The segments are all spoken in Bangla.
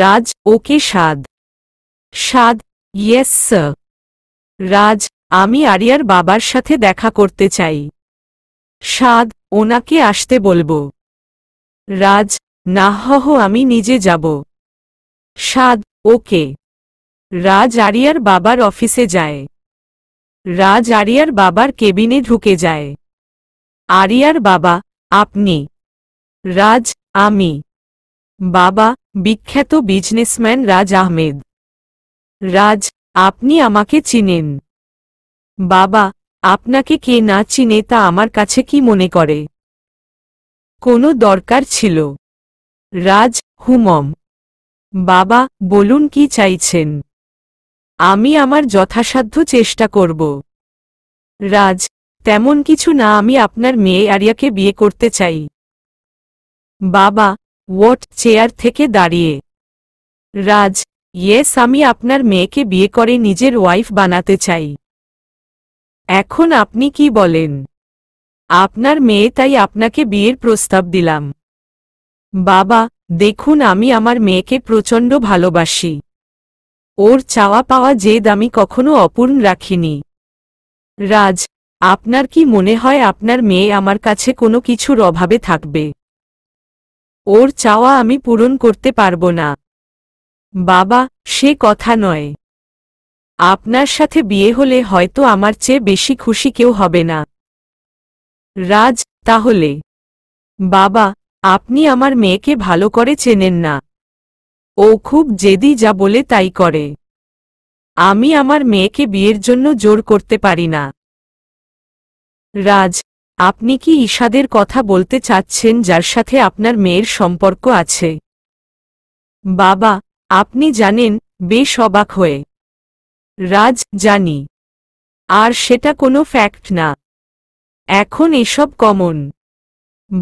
রাজ ওকে সাদ সাদ ইয়েস স্যার রাজ আমি আরিয়ার বাবার সাথে দেখা করতে চাই সাদ ওনাকে আসতে বলবো রাজ না হহ আমি নিজে যাব সাদ ওকে রাজ আরিয়ার বাবার অফিসে যায় রাজ আরিয়ার বাবার কেবিনে ঢুকে যায় আরিয়ার বাবা আপনি রাজ আমি বাবা বিখ্যাত বিজনেসম্যান রাজ আহমেদ রাজ আপনি আমাকে চিনেন বাবা আপনাকে কে না চিনে তা আমার কাছে কি মনে করে কোনো দরকার ছিল রাজ হুমম বাবা বলুন কি চাইছেন আমি আমার যথাসাধ্য চেষ্টা করব রাজ তেমন কিছু না আমি আপনার মেয়ে আরিয়াকে বিয়ে করতে চাই বাবা ওয়াট চেয়ার থেকে দাঁড়িয়ে রাজ ইয়েস আমি আপনার মেয়েকে বিয়ে করে নিজের ওয়াইফ বানাতে চাই এখন আপনি কি বলেন আপনার মেয়ে তাই আপনাকে বিয়ের প্রস্তাব দিলাম বাবা দেখুন আমি আমার মেয়েকে প্রচণ্ড ভালোবাসি ওর চাওয়া পাওয়া জেদ আমি কখনো অপূর্ণ রাখিনি রাজ আপনার কি মনে হয় আপনার মেয়ে আমার কাছে কোনো কিছুর অভাবে থাকবে ওর চাওয়া আমি পূরণ করতে পারবো না বাবা সে কথা নয় আপনার সাথে বিয়ে হলে হয়তো আমার চেয়ে বেশি খুশি কেউ হবে না রাজ তাহলে বাবা আপনি আমার মেয়েকে ভালো করে চেনেন না ও খুব জেদি যা বলে তাই করে আমি আমার মেয়েকে বিয়ের জন্য জোর করতে পারি না রাজ আপনি কি ঈশাদের কথা বলতে চাচ্ছেন যার সাথে আপনার মেয়ের সম্পর্ক আছে বাবা আপনি জানেন বেশ অবাক হয়ে রাজ জানি আর সেটা কোনো ফ্যাক্ট না এখন এসব কমন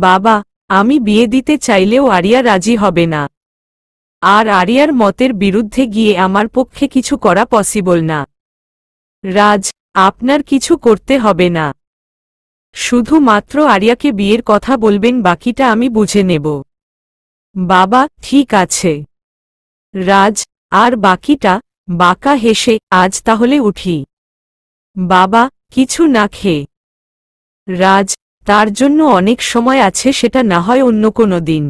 বাবা আমি বিয়ে দিতে চাইলেও আরিয়া রাজি হবে না আর আরিয়ার মতের বিরুদ্ধে গিয়ে আমার পক্ষে কিছু করা পসিবল না রাজ আপনার কিছু করতে হবে না শুধু মাত্র আরিয়াকে বিয়ের কথা বলবেন বাকিটা আমি বুঝে নেব বাবা ঠিক আছে রাজ আর বাকিটা বাঁকা হেসে আজ তাহলে উঠি বাবা কিছু না খেয়ে রাজ তার জন্য অনেক সময় আছে সেটা না হয় অন্য কোনো দিন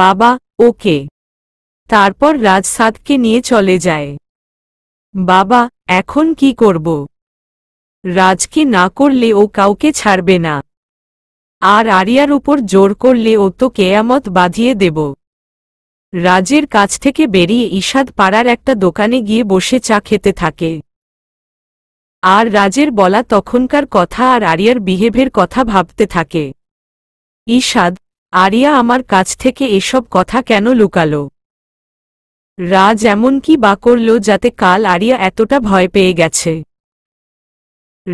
বাবা ওকে তারপর রাজ সাদকে নিয়ে চলে যায় বাবা এখন কি করব রাজকে না করলে ও কাউকে ছাড়বে না আর আরিয়ার উপর জোর করলে ও তো কেয়ামত বাঁধিয়ে দেব রাজের কাছ থেকে বেরিয়ে ইশাদ পাড়ার একটা দোকানে গিয়ে বসে চা খেতে থাকে আর রাজের বলা তখনকার কথা আর আরিয়ার বিহেভের কথা ভাবতে থাকে ইশাদ আরিয়া আমার কাছ থেকে এসব কথা কেন লুকালো রাজ এমন কি বা করল যাতে কাল আরিয়া এতটা ভয় পেয়ে গেছে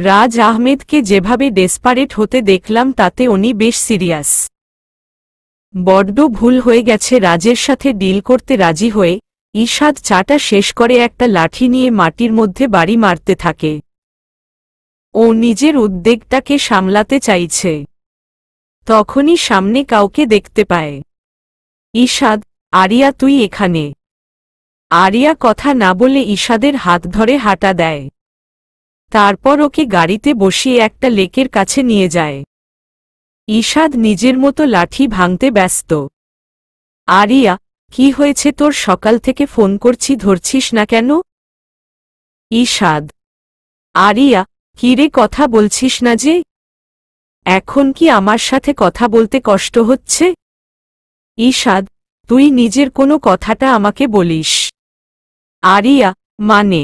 রাজ আহমেদকে যেভাবে ডেসপারেট হতে দেখলাম তাতে উনি বেশ সিরিয়াস বড্ড ভুল হয়ে গেছে রাজের সাথে ডিল করতে রাজি হয়ে ঈশাদ চাটা শেষ করে একটা লাঠি নিয়ে মাটির মধ্যে বাড়ি মারতে থাকে ও নিজের উদ্বেগটাকে সামলাতে চাইছে তখনই সামনে কাউকে দেখতে পায় ঈশাদ আরিয়া তুই এখানে আরিয়া কথা না বলে ঈশাদের হাত ধরে হাঁটা দেয় তারপর ওকে গাড়িতে বসিয়ে একটা লেকের কাছে নিয়ে যায় ঈশাদ নিজের মতো লাঠি ভাঙতে ব্যস্ত আরিয়া কি হয়েছে তোর সকাল থেকে ফোন করছি ধরছিস না কেন ঈশাদ আরিয়া কিরে কথা বলছিস না যে এখন কি আমার সাথে কথা বলতে কষ্ট হচ্ছে ঈশাদ তুই নিজের কোনো কথাটা আমাকে বলিস আরিয়া মানে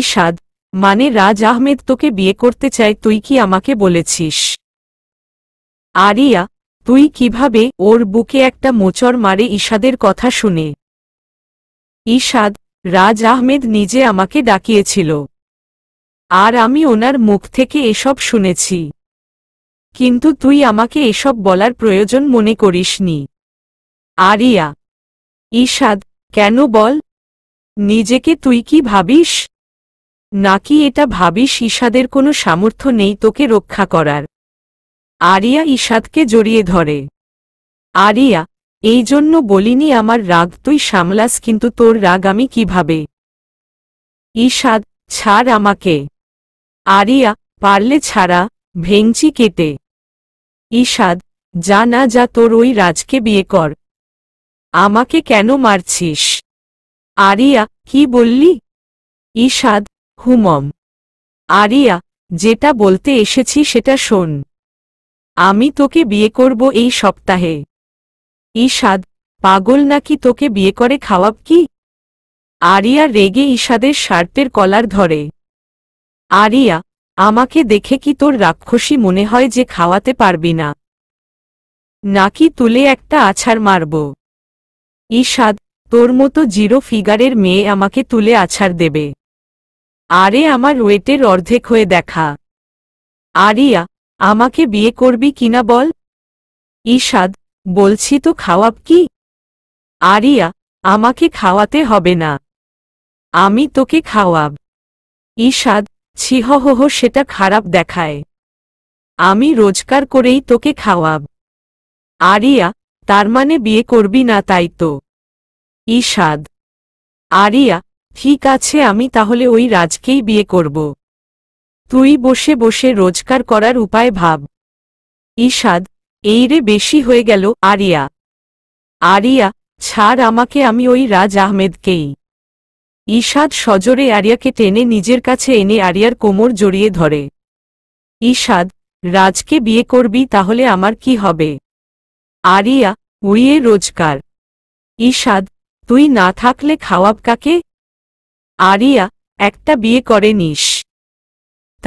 ঈশাদ মানে রাজ আহমেদ তোকে বিয়ে করতে চায় তুই কি আমাকে বলেছিস আরিয়া তুই কিভাবে ওর বুকে একটা মোচর মারে ঈশাদের কথা শুনে ঈশাদ রাজ আহমেদ নিজে আমাকে ডাকিয়েছিল আর আমি ওনার মুখ থেকে এসব শুনেছি কিন্তু তুই আমাকে এসব বলার প্রয়োজন মনে করিসনি আরিয়া ঈশাদ কেন বল নিজেকে তুই কি ভাবিস নাকি এটা ভাবিস ঈশাদের কোনো সামর্থ্য নেই তোকে রক্ষা করার আরিয়া ঈশাদকে জড়িয়ে ধরে আরিয়া এই জন্য বলিনি আমার রাগ তুই সামলাস কিন্তু তোর রাগ আমি কিভাবে ঈশাদ ছাড় আমাকে আরিয়া পারলে ছাড়া ভেংচি কেটে ঈশাদ যা না যা তোর ওই রাজকে বিয়ে কর আমাকে কেন মারছিস আরিয়া কি বললি ঈশাদ হুমম আরিয়া যেটা বলতে এসেছি সেটা শোন আমি তোকে বিয়ে করব এই সপ্তাহে ঈশাদ পাগল নাকি তোকে বিয়ে করে খাওয়াব কি আরিয়া রেগে ঈশাদের শার্টের কলার ধরে আরিয়া আমাকে দেখে কি তোর রাক্ষসী মনে হয় যে খাওয়াতে পারবি না নাকি তুলে একটা আছাড় মারব ঈশাদ তোর মতো জিরো ফিগারের মেয়ে আমাকে তুলে আছার দেবে আরে আমার ওয়েটের অর্ধেক হয়ে দেখা আরিয়া আমাকে বিয়ে করবি কিনা বল ইশাদ বলছি তো খাওয়াব কি আরিয়া আমাকে খাওয়াতে হবে না আমি তোকে খাওয়াব ইশাদ ছিহহ সেটা খারাপ দেখায় আমি রোজগার করেই তোকে খাওয়াব আরিয়া তার মানে বিয়ে করবি না তাই তো ইশাদ আরিয়া ঠিক আছে আমি তাহলে ওই রাজকেই বিয়ে করব তুই বসে বসে রোজগার করার উপায় ভাব ইশাদ এই রে বেশি হয়ে গেল আরিয়া আরিয়া ছাড় আমাকে আমি ওই রাজ আহমেদকেই ইশাদ সজরে আরিয়াকে টেনে নিজের কাছে এনে আরিয়ার কোমর জড়িয়ে ধরে ইশাদ রাজকে বিয়ে করবি তাহলে আমার কি হবে আরিয়া উইয়ে রোজকার ইশাদ তুই না থাকলে খাওয়াব কাকে আরিয়া একটা বিয়ে করে নিস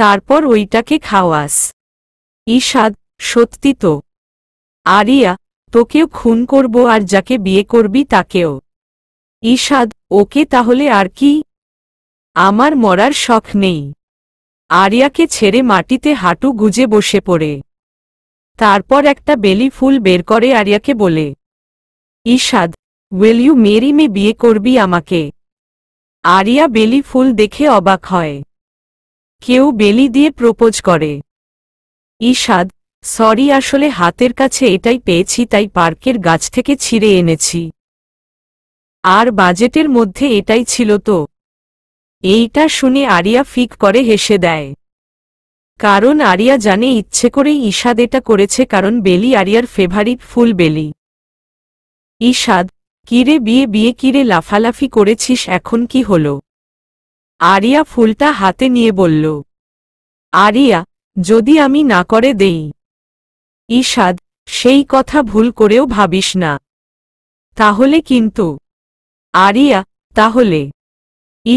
তারপর ওইটাকে খাওয়াস ইসাদ সত্যি তো আরিয়া তোকেও খুন করব আর যাকে বিয়ে করবি তাকেও ইসাদ ওকে তাহলে আর কি আমার মরার শখ নেই আরিয়াকে ছেড়ে মাটিতে হাঁটু গুজে বসে পড়ে তারপর একটা বেলি ফুল বের করে আরিয়াকে বলে Ishad will you marry me বিয়ে করবি আমাকে আরিয়া বেলি ফুল দেখে অবাক হয় কেউ বেলি দিয়ে প্রপোজ করে ইশাদ সরি আসলে হাতের কাছে এটাই পেয়েছি তাই পার্কের গাছ থেকে ছিঁড়ে এনেছি আর বাজেটের মধ্যে এটাই ছিল তো এইটা শুনে আরিয়া ফিক করে হেসে দেয় কারণ আরিয়া জানে ইচ্ছে করেই ইশাদ এটা করেছে কারণ বেলি আরিয়ার ফেভারিট ফুল বেলি ইশাদ কিরে বিয়ে বিয়ে কিরে লাফালাফি করেছিস এখন কি হল আরিয়া ফুলটা হাতে নিয়ে বলল আরিয়া যদি আমি না করে দেই ঈশাদ সেই কথা ভুল করেও ভাবিস না তাহলে কিন্তু আরিয়া তাহলে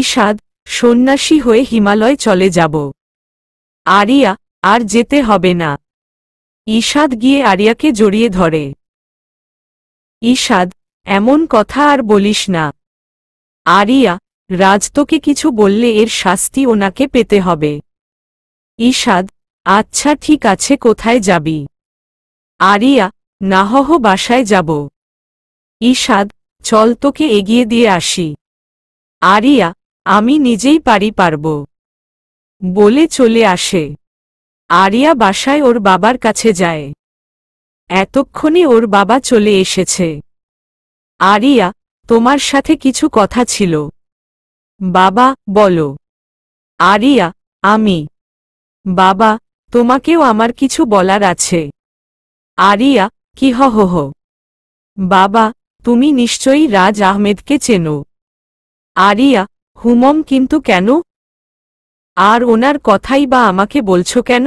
ঈশাদ সন্ন্যাসী হয়ে হিমালয় চলে যাব আরিয়া আর যেতে হবে না ঈশাদ গিয়ে আরিয়াকে জড়িয়ে ধরে ঈশাদ এমন কথা আর বলিস না আরিয়া রাজ তোকে কিছু বললে এর শাস্তি ওনাকে পেতে হবে ইশাদ আচ্ছা ঠিক আছে কোথায় যাবি আরিয়া নাহহ বাসায় যাব ইশাদ চল তোকে এগিয়ে দিয়ে আসি আরিয়া আমি নিজেই পারি পারব বলে চলে আসে আরিয়া বাসায় ওর বাবার কাছে যায় এতক্ষণে ওর বাবা চলে এসেছে আরিয়া তোমার সাথে কিছু কথা ছিল বাবা বলো আরিয়া আমি বাবা তোমাকেও আমার কিছু বলার আছে আরিয়া কি হহ বাবা তুমি নিশ্চয়ই রাজ আহমেদকে চেনো আরিয়া হুমম কিন্তু কেন আর ওনার কথাই বা আমাকে বলছ কেন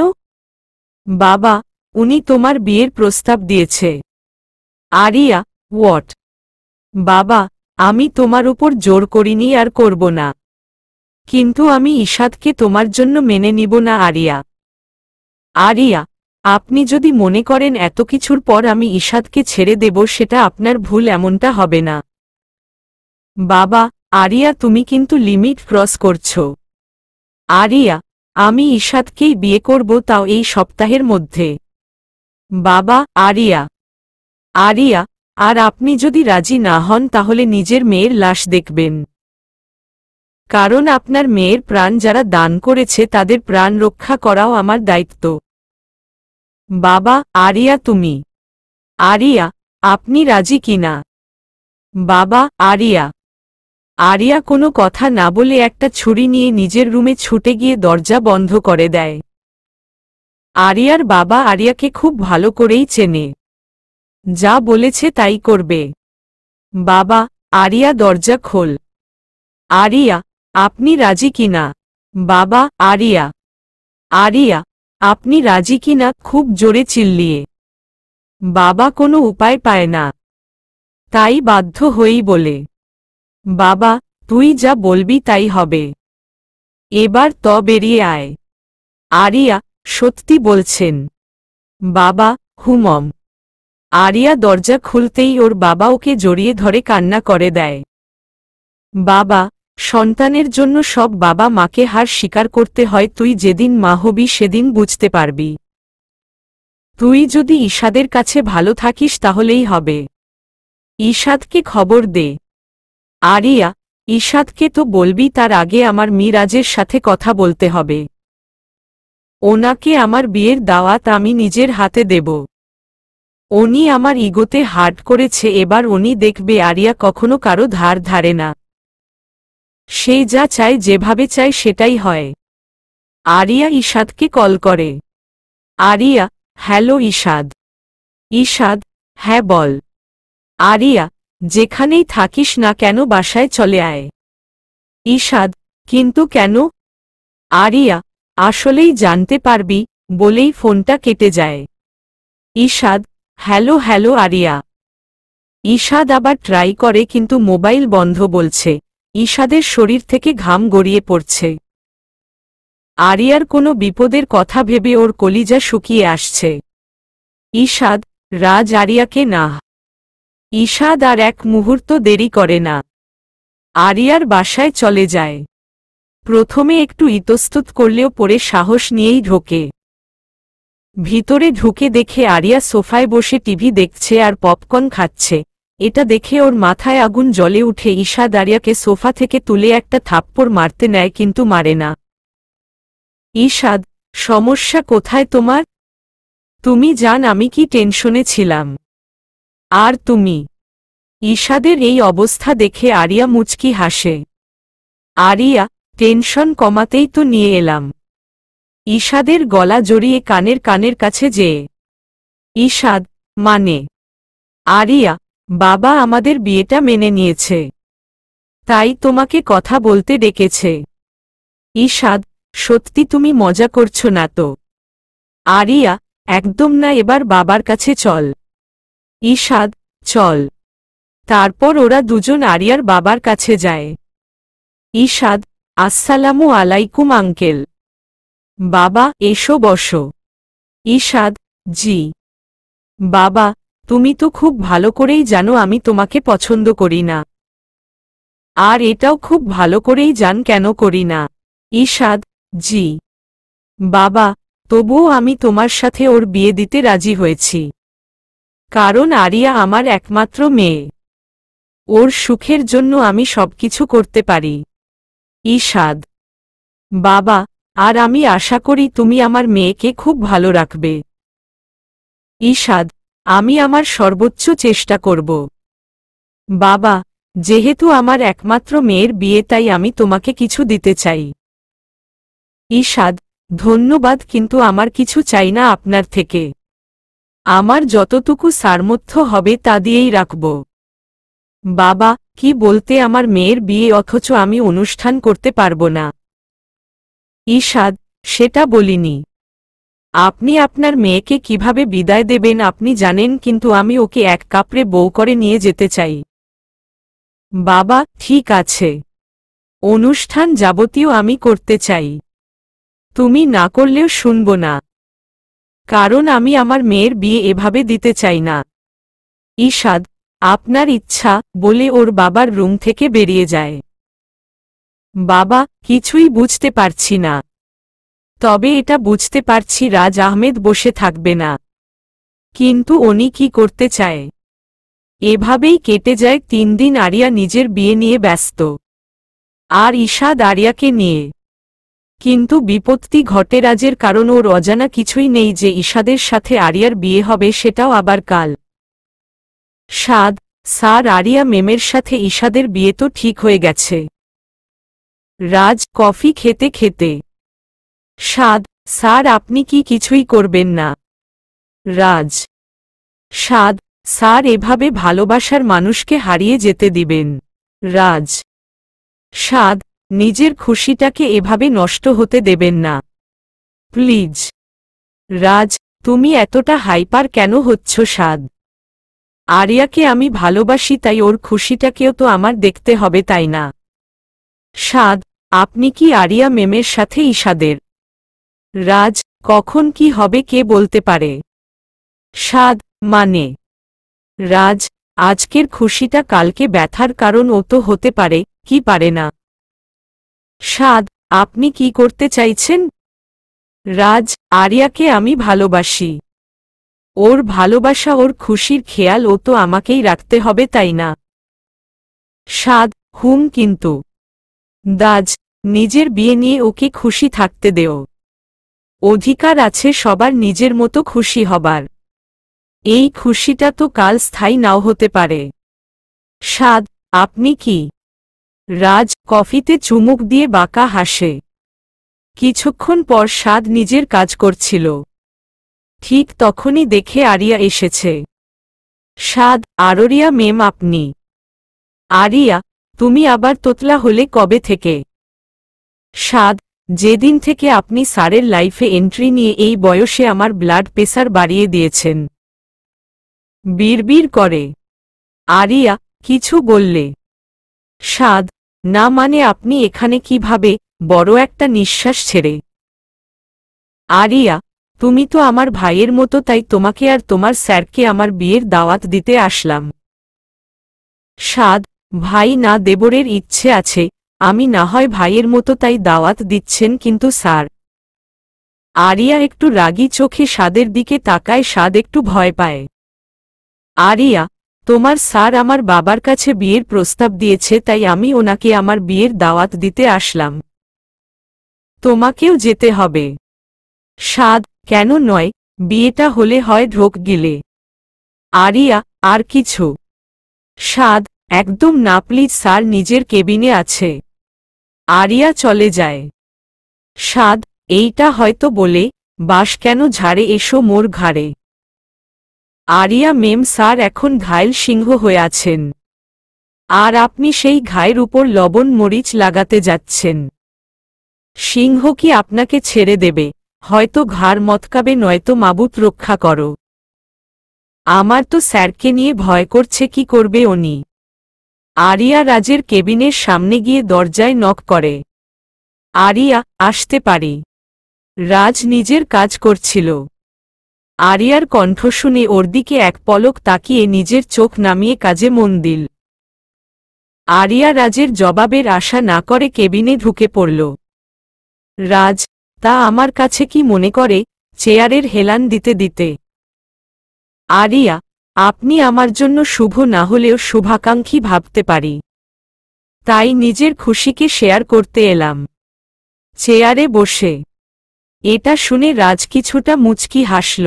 বাবা উনি তোমার বিয়ের প্রস্তাব দিয়েছে আরিয়া হোয়াট বাবা আমি তোমার উপর জোর করিনি আর করব না কিন্তু আমি ঈশাদকে তোমার জন্য মেনে নিব না আরিয়া আরিয়া আপনি যদি মনে করেন এত কিছুর পর আমি ঈশাদকে ছেড়ে দেব সেটা আপনার ভুল এমনটা হবে না বাবা আরিয়া তুমি কিন্তু লিমিট ক্রস করছ আরিয়া আমি ঈশাদকেই বিয়ে করব তাও এই সপ্তাহের মধ্যে বাবা আরিয়া আরিয়া আর আপনি যদি রাজি না হন তাহলে নিজের মেয়ের লাশ দেখবেন কারণ আপনার মেয়ের প্রাণ যারা দান করেছে তাদের প্রাণ রক্ষা করাও আমার দায়িত্ব বাবা আরিয়া তুমি আরিয়া আপনি রাজি কিনা বাবা আরিয়া আরিয়া কোনো কথা না বলে একটা ছুরি নিয়ে নিজের রুমে ছুটে গিয়ে দরজা বন্ধ করে দেয় আরিয়ার বাবা আরিয়াকে খুব ভালো করেই চেনে যা বলেছে তাই করবে বাবা আরিয়া দরজা খোল আরিয়া আপনি রাজি কিনা বাবা আরিয়া আরিয়া আপনি রাজি কিনা খুব জোরে চিল্লিয়ে বাবা কোনো উপায় পায় না তাই বাধ্য হয়েই বলে বাবা তুই যা বলবি তাই হবে এবার ত বেরিয়ে আয় আরিয়া সত্যি বলছেন বাবা হুমম আরিয়া দরজা খুলতেই ওর বাবা ওকে জড়িয়ে ধরে কান্না করে দেয় বাবা সন্তানের জন্য সব বাবা মাকে হার স্বীকার করতে হয় তুই যেদিন মা হবি সেদিন বুঝতে পারবি তুই যদি ঈশাদের কাছে ভালো থাকিস তাহলেই হবে ঈশাদকে খবর দে আরিয়া ঈশাদকে তো বলবি তার আগে আমার মিরাজের সাথে কথা বলতে হবে ওনাকে আমার বিয়ের দাওয়াত আমি নিজের হাতে দেব উনি আমার ইগোতে হার্ট করেছে এবার উনি দেখবে আরিয়া কখনো কারো ধার ধারে না সে যা চায় যেভাবে চায় সেটাই হয় আরিয়া ঈশাদকে কল করে আরিয়া হ্যালো ঈশাদ ঈশাদ হ্যাঁ বল আরিয়া যেখানেই থাকিস না কেন বাসায় চলে আয় ইশাদ কিন্তু কেন আরিয়া আসলেই জানতে পারবি বলেই ফোনটা কেটে যায় ইশাদ হ্যালো হ্যালো আরিয়া ঈশাদ আবার ট্রাই করে কিন্তু মোবাইল বন্ধ বলছে ঈশাদের শরীর থেকে ঘাম গড়িয়ে পড়ছে আরিয়ার কোনো বিপদের কথা ভেবে ওর কলিজা শুকিয়ে আসছে ঈশাদ রাজ আরিয়াকে না ঈশাদ আর এক মুহূর্ত দেরি করে না আরিয়ার বাসায় চলে যায় প্রথমে একটু ইতস্তুত করলেও পরে সাহস নিয়েই ঢোকে ভিতরে ঢুকে দেখে আরিয়া সোফায় বসে টিভি দেখছে আর পপকর্ন খাচ্ছে এটা দেখে ওর মাথায় আগুন জলে উঠে ঈশা দারিয়াকে সোফা থেকে তুলে একটা থাপ্পড় মারতে নেয় কিন্তু মারে না ঈশাদ সমস্যা কোথায় তোমার তুমি জান আমি কি টেনশনে ছিলাম আর তুমি ঈশাদের এই অবস্থা দেখে আরিয়া মুচকি হাসে আরিয়া টেনশন কমাতেই তো নিয়ে এলাম ঈশাদের গলা জড়িয়ে কানের কানের কাছে যেয়ে ঈশাদ মানে আরিয়া বাবা আমাদের বিয়েটা মেনে নিয়েছে তাই তোমাকে কথা বলতে ডেকেছে ঈশাদ সত্যি তুমি মজা করছো না তো আরিয়া একদম না এবার বাবার কাছে চল ঈশাদ চল তারপর ওরা দুজন আরিয়ার বাবার কাছে যায় ঈশাদ আসসালামু আলাইকুম আঙ্কেল বাবা এসো বসো ইশাদ জি বাবা তুমি তো খুব ভালো করেই জানো আমি তোমাকে পছন্দ করি না আর এটাও খুব ভালো করেই জান কেন করি না ইশাদ জি বাবা তবুও আমি তোমার সাথে ওর বিয়ে দিতে রাজি হয়েছি কারণ আরিয়া আমার একমাত্র মেয়ে ওর সুখের জন্য আমি সবকিছু করতে পারি ইশাদ বাবা আর আমি আশা করি তুমি আমার মেয়েকে খুব ভালো রাখবে ইশাদ আমি আমার সর্বোচ্চ চেষ্টা করব বাবা যেহেতু আমার একমাত্র মেয়ের বিয়ে তাই আমি তোমাকে কিছু দিতে চাই ইশাদ ধন্যবাদ কিন্তু আমার কিছু চাই না আপনার থেকে আমার যতটুকু সামর্থ্য হবে তা দিয়েই রাখব বাবা কি বলতে আমার মেয়ের বিয়ে অথচ আমি অনুষ্ঠান করতে পারবো না ইশাদ সেটা বলিনি আপনি আপনার মেয়েকে কিভাবে বিদায় দেবেন আপনি জানেন কিন্তু আমি ওকে এক কাপড়ে বউ করে নিয়ে যেতে চাই বাবা ঠিক আছে অনুষ্ঠান যাবতীয় আমি করতে চাই তুমি না করলেও শুনব না কারণ আমি আমার মেয়ের বিয়ে এভাবে দিতে চাই না ইশাদ আপনার ইচ্ছা বলে ওর বাবার রুম থেকে বেরিয়ে যায় বাবা কিছুই বুঝতে পারছি না তবে এটা বুঝতে পারছি রাজ আহমেদ বসে থাকবে না কিন্তু উনি কি করতে চায় এভাবেই কেটে যায় তিন দিন আরিয়া নিজের বিয়ে নিয়ে ব্যস্ত আর ঈশাদ আরিয়াকে নিয়ে কিন্তু বিপত্তি ঘটে রাজের কারণ ওর অজানা কিছুই নেই যে ঈশাদের সাথে আরিয়ার বিয়ে হবে সেটাও আবার কাল সাদ স্যার আরিয়া মেমের সাথে ঈশাদের বিয়ে তো ঠিক হয়ে গেছে রাজ কফি খেতে খেতে সাদ স্যার আপনি কি কিছুই করবেন না রাজ সাদ স্যার এভাবে ভালোবাসার মানুষকে হারিয়ে যেতে দিবেন রাজ সাদ নিজের খুশিটাকে এভাবে নষ্ট হতে দেবেন না প্লিজ রাজ তুমি এতটা হাইপার কেন হচ্ছ সাদ আরিয়াকে আমি ভালোবাসি তাই ওর খুশিটাকেও তো আমার দেখতে হবে তাই না সাদ আপনি কি আরিয়া মেমের সাথে ইশাদের রাজ কখন কি হবে কে বলতে পারে সাদ মানে রাজ আজকের খুশিটা কালকে ব্যথার কারণ ও তো হতে পারে কি পারে না সাদ আপনি কি করতে চাইছেন রাজ আরিয়াকে আমি ভালোবাসি ওর ভালোবাসা ওর খুশির খেয়াল ও তো আমাকেই রাখতে হবে তাই না সাদ হুম কিন্তু দাজ নিজের বিয়ে নিয়ে ওকে খুশি থাকতে দেও অধিকার আছে সবার নিজের মতো খুশি হবার এই খুশিটা তো কাল স্থায়ী নাও হতে পারে সাদ আপনি কি রাজ কফিতে চুমুক দিয়ে বাঁকা হাসে কিছুক্ষণ পর সাদ নিজের কাজ করছিল ঠিক তখনই দেখে আরিয়া এসেছে সাদ আররিয়া মেম আপনি আরিয়া তুমি আবার তোতলা হলে কবে থেকে সাদ যেদিন থেকে আপনি স্যারের লাইফে এন্ট্রি নিয়ে এই বয়সে আমার ব্লাড প্রেসার বাড়িয়ে দিয়েছেন বিড়বিড় করে আরিয়া কিছু বললে সাদ না মানে আপনি এখানে কিভাবে বড় একটা নিঃশ্বাস ছেড়ে আরিয়া তুমি তো আমার ভাইয়ের মতো তাই তোমাকে আর তোমার স্যারকে আমার বিয়ের দাওয়াত দিতে আসলাম সাদ ভাই না দেবরের ইচ্ছে আছে আমি না হয় ভাইয়ের মতো তাই দাওয়াত দিচ্ছেন কিন্তু স্যার আরিয়া একটু রাগি চোখে সাদের দিকে তাকায় সাদ একটু ভয় পায় আরিয়া তোমার স্যার আমার বাবার কাছে বিয়ের প্রস্তাব দিয়েছে তাই আমি ওনাকে আমার বিয়ের দাওয়াত দিতে আসলাম তোমাকেও যেতে হবে স্বাদ কেন নয় বিয়েটা হলে হয় ঢোক গিলে আরিয়া আর কিছু স্বাদ একদম না প্লিজ স্যার নিজের কেবিনে আছে আরিয়া চলে যায় সাদ এইটা হয়তো বলে বাস কেন ঝাড়ে এসো মোর ঘাড়ে আরিয়া মেম স্যার এখন ঘায়ল সিংহ হয়ে আছেন আর আপনি সেই ঘায়ের উপর লবণ মরিচ লাগাতে যাচ্ছেন সিংহ কি আপনাকে ছেড়ে দেবে হয়তো ঘাড় মতকাবে নয়তো মাবুত রক্ষা করো আমার তো স্যারকে নিয়ে ভয় করছে কি করবে উনি আরিয়া রাজের কেবিনের সামনে গিয়ে দরজায় নক করে আরিয়া আসতে পারি রাজ নিজের কাজ করছিল আরিয়ার কণ্ঠ শুনে ওর দিকে এক পলক তাকিয়ে নিজের চোখ নামিয়ে কাজে মন দিল আরিয়া রাজের জবাবের আশা না করে কেবিনে ঢুকে পড়ল রাজ তা আমার কাছে কি মনে করে চেয়ারের হেলান দিতে দিতে আরিয়া আপনি আমার জন্য শুভ না হলেও শুভাকাঙ্ক্ষী ভাবতে পারি তাই নিজের খুশিকে শেয়ার করতে এলাম চেয়ারে বসে এটা শুনে রাজ কিছুটা মুচকি হাসল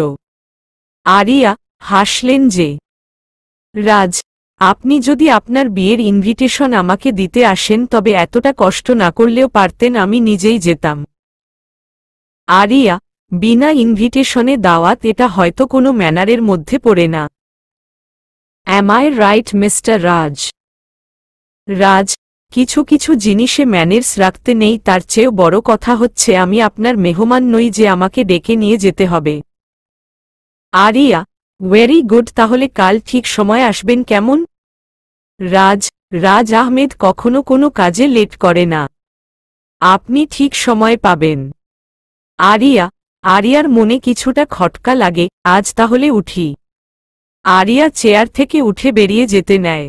আরিয়া হাসলেন যে রাজ আপনি যদি আপনার বিয়ের ইনভিটেশন আমাকে দিতে আসেন তবে এতটা কষ্ট না করলেও পারতেন আমি নিজেই যেতাম আরিয়া বিনা ইনভিটেশনে দাওয়াত এটা হয়তো কোনো ম্যানারের মধ্যে পড়ে না am I right mister Raj Raj কিছু কিছু জিনিসে ম্যানার্স রাখতে নেই তার চেয়েও বড় কথা হচ্ছে আমি আপনার মেহমান নই যে আমাকে ডেকে নিয়ে যেতে হবে আরিয়া ভেরি গুড তাহলে কাল ঠিক সময় আসবেন কেমন রাজ রাজ আহমেদ কখনো কোনো কাজে লেট করে না আপনি ঠিক সময় পাবেন আরিয়া আরিয়ার মনে কিছুটা খটকা লাগে আজ তাহলে উঠি আরিয়া চেয়ার থেকে উঠে বেরিয়ে যেতে নেয়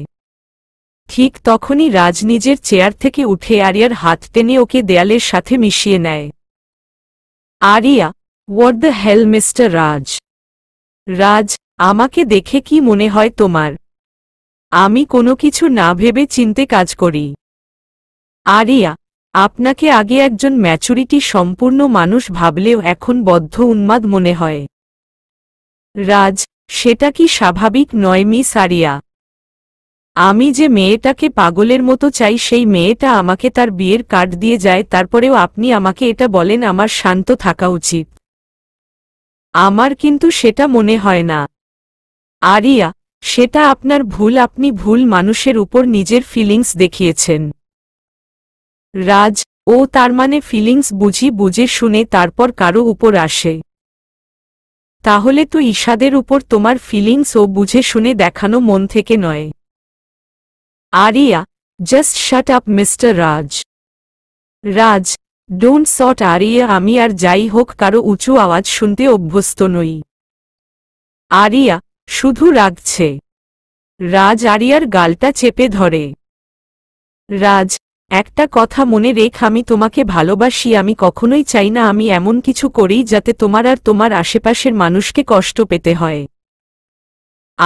ঠিক তখনই রাজ নিজের চেয়ার থেকে উঠে আরিয়ার হাত টেনে ওকে দেয়ালের সাথে মিশিয়ে নেয় Aria what the hell mister Raj Raj আমাকে দেখে কি মনে হয় তোমার আমি কোনো কিছু না ভেবে চিনতে কাজ করি আরিয়া আপনাকে আগে একজন ম্যাচুরিটি সম্পূর্ণ মানুষ ভাবলেও এখন বদ্ধ উন্মাদ মনে হয় রাজ সেটা কি স্বাভাবিক নয় মিস আরিয়া আমি যে মেয়েটাকে পাগলের মতো চাই সেই মেয়েটা আমাকে তার বিয়ের কার্ড দিয়ে যায় তারপরেও আপনি আমাকে এটা বলেন আমার শান্ত থাকা উচিত আমার কিন্তু সেটা মনে হয় না আরিয়া সেটা আপনার ভুল আপনি ভুল মানুষের উপর নিজের ফিলিংস দেখিয়েছেন রাজ ও তার মানে ফিলিংস বুঝি বুঝে শুনে তারপর কারো উপর আসে তাহলে তো ঈশাদের উপর তোমার ফিলিংস ও বুঝে শুনে দেখানো মন থেকে নয় Aria just shut up mister Raj Raj don't shout Aria আমি আর যাই হোক কারো উঁচু আওয়াজ শুনতে অভ্যস্ত নই আরিয়া শুধু রাগছে রাজ আরিয়ার গালটা চেপে ধরে রাজ একটা কথা মনে রেখ আমি তোমাকে ভালোবাসি আমি কখনোই চাই না আমি এমন কিছু করি যাতে তোমার আর তোমার আশেপাশের মানুষকে কষ্ট পেতে হয়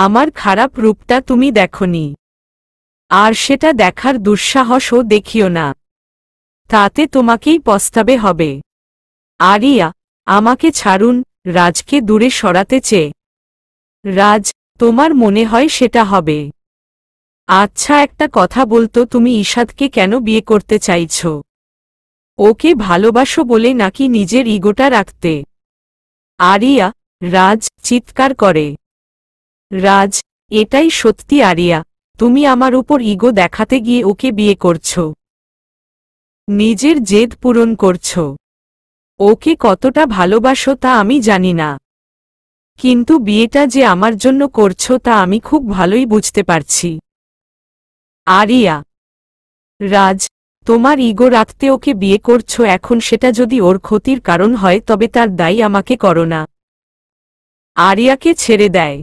আমার খারাপ রূপটা তুমি দেখনি আর সেটা দেখার দুঃসাহসও দেখিও না তাতে তোমাকেই পস্তাবে হবে আরিয়া আমাকে ছাড়ুন রাজকে দূরে সরাতে চেয়ে রাজ তোমার মনে হয় সেটা হবে আচ্ছা একটা কথা বলতো তুমি ঈশাদকে কেন বিয়ে করতে চাইছ ওকে ভালোবাসো বলে নাকি নিজের ইগোটা রাখতে আরিয়া রাজ চিৎকার করে রাজ এটাই সত্যি আরিয়া তুমি আমার উপর ইগো দেখাতে গিয়ে ওকে বিয়ে করছ নিজের জেদ পূরণ করছ ওকে কতটা ভালোবাসো তা আমি জানি না কিন্তু বিয়েটা যে আমার জন্য করছো তা আমি খুব ভালোই বুঝতে পারছি আরিয়া রাজ তোমার ইগো রাখতে ওকে বিয়ে করছো এখন সেটা যদি ওর ক্ষতির কারণ হয় তবে তার দায়ী আমাকে করো না আরিয়াকে ছেড়ে দেয়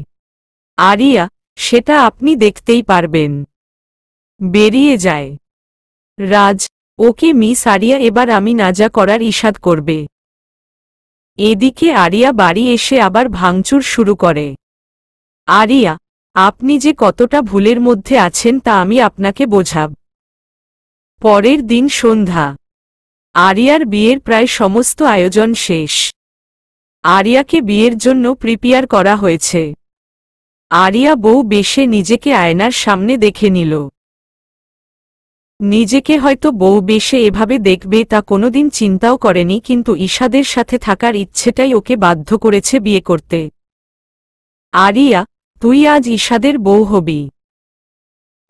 আরিয়া সেটা আপনি দেখতেই পারবেন বেরিয়ে যায় রাজ ওকে মিস আরিয়া এবার আমি নাজা করার ইসাদ করবে এদিকে আরিয়া বাড়ি এসে আবার ভাঙচুর শুরু করে আরিয়া আপনি যে কতটা ভুলের মধ্যে আছেন তা আমি আপনাকে বোঝাব পরের দিন সন্ধ্যা আরিয়ার বিয়ের প্রায় সমস্ত আয়োজন শেষ আরিয়াকে বিয়ের জন্য প্রিপেয়ার করা হয়েছে আরিয়া বউ বেশে নিজেকে আয়নার সামনে দেখে নিল নিজেকে হয়তো বউ বেশে এভাবে দেখবে তা কোনোদিন চিন্তাও করেনি কিন্তু ঈশাদের সাথে থাকার ইচ্ছেটাই ওকে বাধ্য করেছে বিয়ে করতে আরিয়া তুই আজ ঈশাদের বউ হবি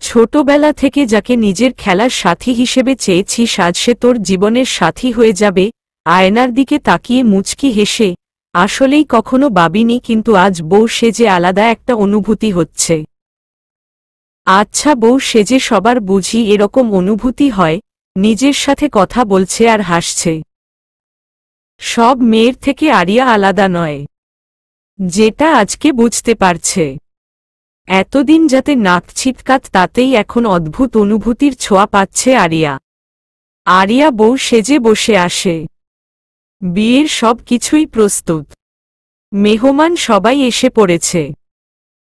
ছোটবেলা থেকে যাকে নিজের খেলার সাথী হিসেবে চেয়েছিস আজ সে তোর জীবনের সাথী হয়ে যাবে আয়নার দিকে তাকিয়ে মুচকি হেসে আসলেই কখনো বাবিনি কিন্তু আজ বউ সেজে আলাদা একটা অনুভূতি হচ্ছে আচ্ছা বউ সেজে সবার বুঝি এরকম অনুভূতি হয় নিজের সাথে কথা বলছে আর হাসছে সব মেয়ের থেকে আরিয়া আলাদা নয় যেটা আজকে বুঝতে পারছে এতদিন যাতে নাক ছিটকাত তাতেই এখন অদ্ভুত অনুভূতির ছোঁয়া পাচ্ছে আরিয়া আরিয়া বউ সেজে বসে আসে বিয়ের সব কিছুই প্রস্তুত মেহমান সবাই এসে পড়েছে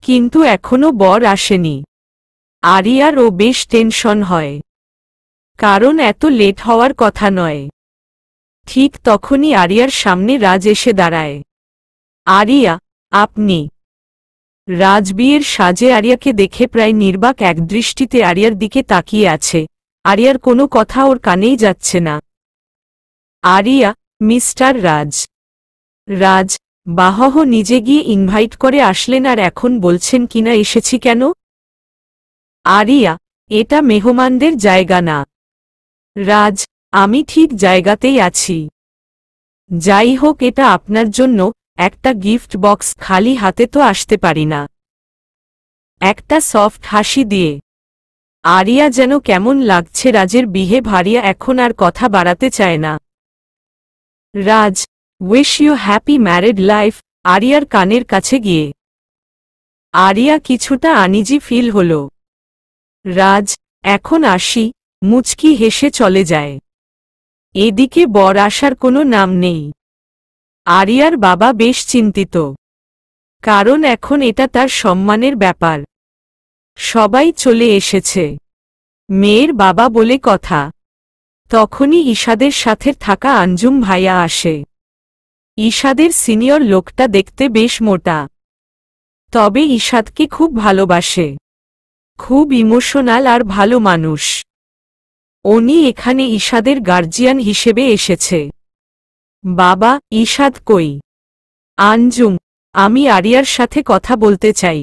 কিন্তু এখনো বর আসেনি আরিয়ারও বেশ টেনশন হয় কারণ এত লেট হওয়ার কথা নয় ঠিক তখনই আরিয়ার সামনে রাজ এসে দাঁড়ায় আরিয়া আপনি রাজবিয়ের সাজে আরিয়াকে দেখে প্রায় নির্বাক একদৃষ্টিতে আরিয়ার দিকে তাকিয়ে আছে আরিয়ার কোনো কথা ওর কানেই যাচ্ছে না আরিয়া মিস্টার রাজ রাজ বাহহ নিজে গিয়ে ইনভাইট করে আসলেন আর এখন বলছেন কিনা এসেছি কেন আরিয়া এটা মেহমানদের জায়গা না রাজ আমি ঠিক জায়গাতেই আছি যাই হোক এটা আপনার জন্য একটা গিফট বক্স খালি হাতে তো আসতে পারি না একটা সফট হাসি দিয়ে আরিয়া যেন কেমন লাগছে রাজের বিহে ভারিয়া এখন আর কথা বাড়াতে চায় না Raj wish you happy married life আরিয়ার কানের কাছে গিয়ে আরিয়া কিছুটা আনিজি ফিল হল রাজ এখন আসি মুচকি হেসে চলে যায় এদিকে বর আসার কোনো নাম নেই আরিয়ার বাবা বেশ চিন্তিত কারণ এখন এটা তার সম্মানের ব্যাপার সবাই চলে এসেছে মেয়ের বাবা বলে কথা তখনই ঈশাদের সাথে থাকা আঞ্জুম ভাইয়া আসে ঈশাদের সিনিয়র লোকটা দেখতে বেশ মোটা তবে ঈশাদকে খুব ভালোবাসে খুব ইমোশনাল আর ভালো মানুষ উনি এখানে ঈশাদের গার্জিয়ান হিসেবে এসেছে বাবা ঈষাদ কই আঞ্জুম আমি আরিয়ার সাথে কথা বলতে চাই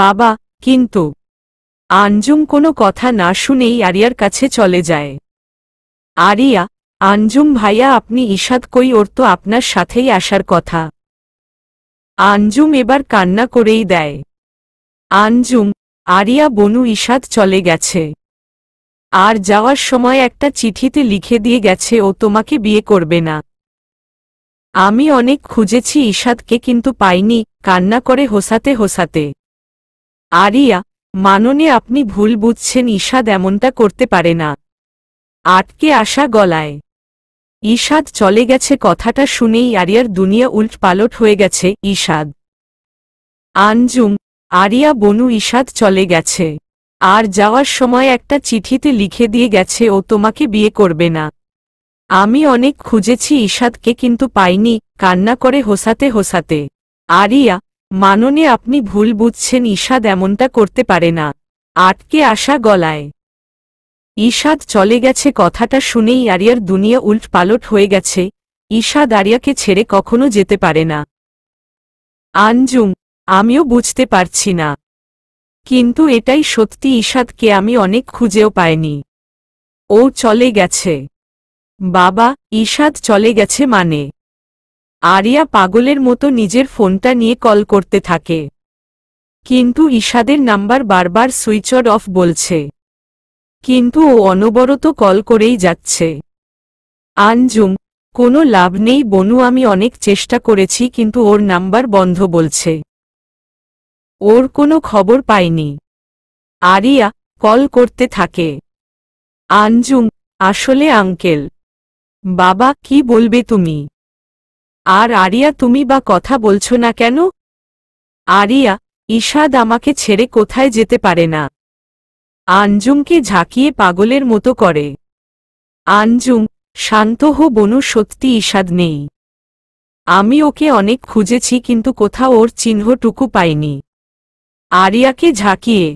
বাবা কিন্তু আঞ্জুম কোনো কথা না শুনেই আরিয়ার কাছে চলে যায় আরিয়া আঞ্জুম ভাইয়া আপনি ঈষাদ কই ওর তো আপনার সাথেই আসার কথা আঞ্জুম এবার কান্না করেই দেয় আঞ্জুম আরিয়া বনু ঈষাদ চলে গেছে আর যাওয়ার সময় একটা চিঠিতে লিখে দিয়ে গেছে ও তোমাকে বিয়ে করবে না আমি অনেক খুঁজেছি ইশাদকে কিন্তু পাইনি কান্না করে হোসাতে হোসাতে আরিয়া মাননে আপনি ভুল বুঝছেন ইশাদ এমনটা করতে পারে না আটকে আসা গলায় ইশাদ চলে গেছে কথাটা শুনেই আরিয়ার দুনিয়া উল্ট পালট হয়ে গেছে ইশাদ আঞ্জুম আরিয়া বনু ইশাদ চলে গেছে আর যাওয়ার সময় একটা চিঠিতে লিখে দিয়ে গেছে ও তোমাকে বিয়ে করবে না আমি অনেক খুঁজেছি ইশাদকে কিন্তু পাইনি কান্না করে হোসাতে হোসাতে আরিয়া মাননে আপনি ভুল বুঝছেন ইশাদ এমনটা করতে পারে না আটকে আসা গলায় ইশাদ চলে গেছে কথাটা শুনেই আরিয়ার দুনিয়া উল্ট পালট হয়ে গেছে ইশাদ আরিয়াকে ছেড়ে কখনো যেতে পারে না আঞ্জুম আমিও বুঝতে পারছি না কিন্তু এটাই সত্যি ঈশাদকে আমি অনেক খুঁজেও পাইনি ও চলে গেছে বাবা ঈশাদ চলে গেছে মানে আরিয়া পাগলের মতো নিজের ফোনটা নিয়ে কল করতে থাকে কিন্তু ঈশাদের নাম্বার বারবার সুইচড অফ বলছে কিন্তু ও অনবরত কল করেই যাচ্ছে আনজুম কোনো লাভ নেই বনু আমি অনেক চেষ্টা করেছি কিন্তু ওর নাম্বার বন্ধ বলছে ওর কোনো খবর পাইনি আরিয়া কল করতে থাকে আঞ্জুম আসলে আঙ্কেল বাবা কি বলবে তুমি আর আরিয়া তুমি বা কথা বলছো না কেন আরিয়া ঈশাদ আমাকে ছেড়ে কোথায় যেতে পারে না আঞ্জুমকে ঝাঁকিয়ে পাগলের মতো করে আঞ্জুম শান্ত হো বনু সত্যি ঈশাদ নেই আমি ওকে অনেক খুঁজেছি কিন্তু কোথাও ওর চিহ্নটুকু পাইনি আরিয়াকে ঝাঁকিয়ে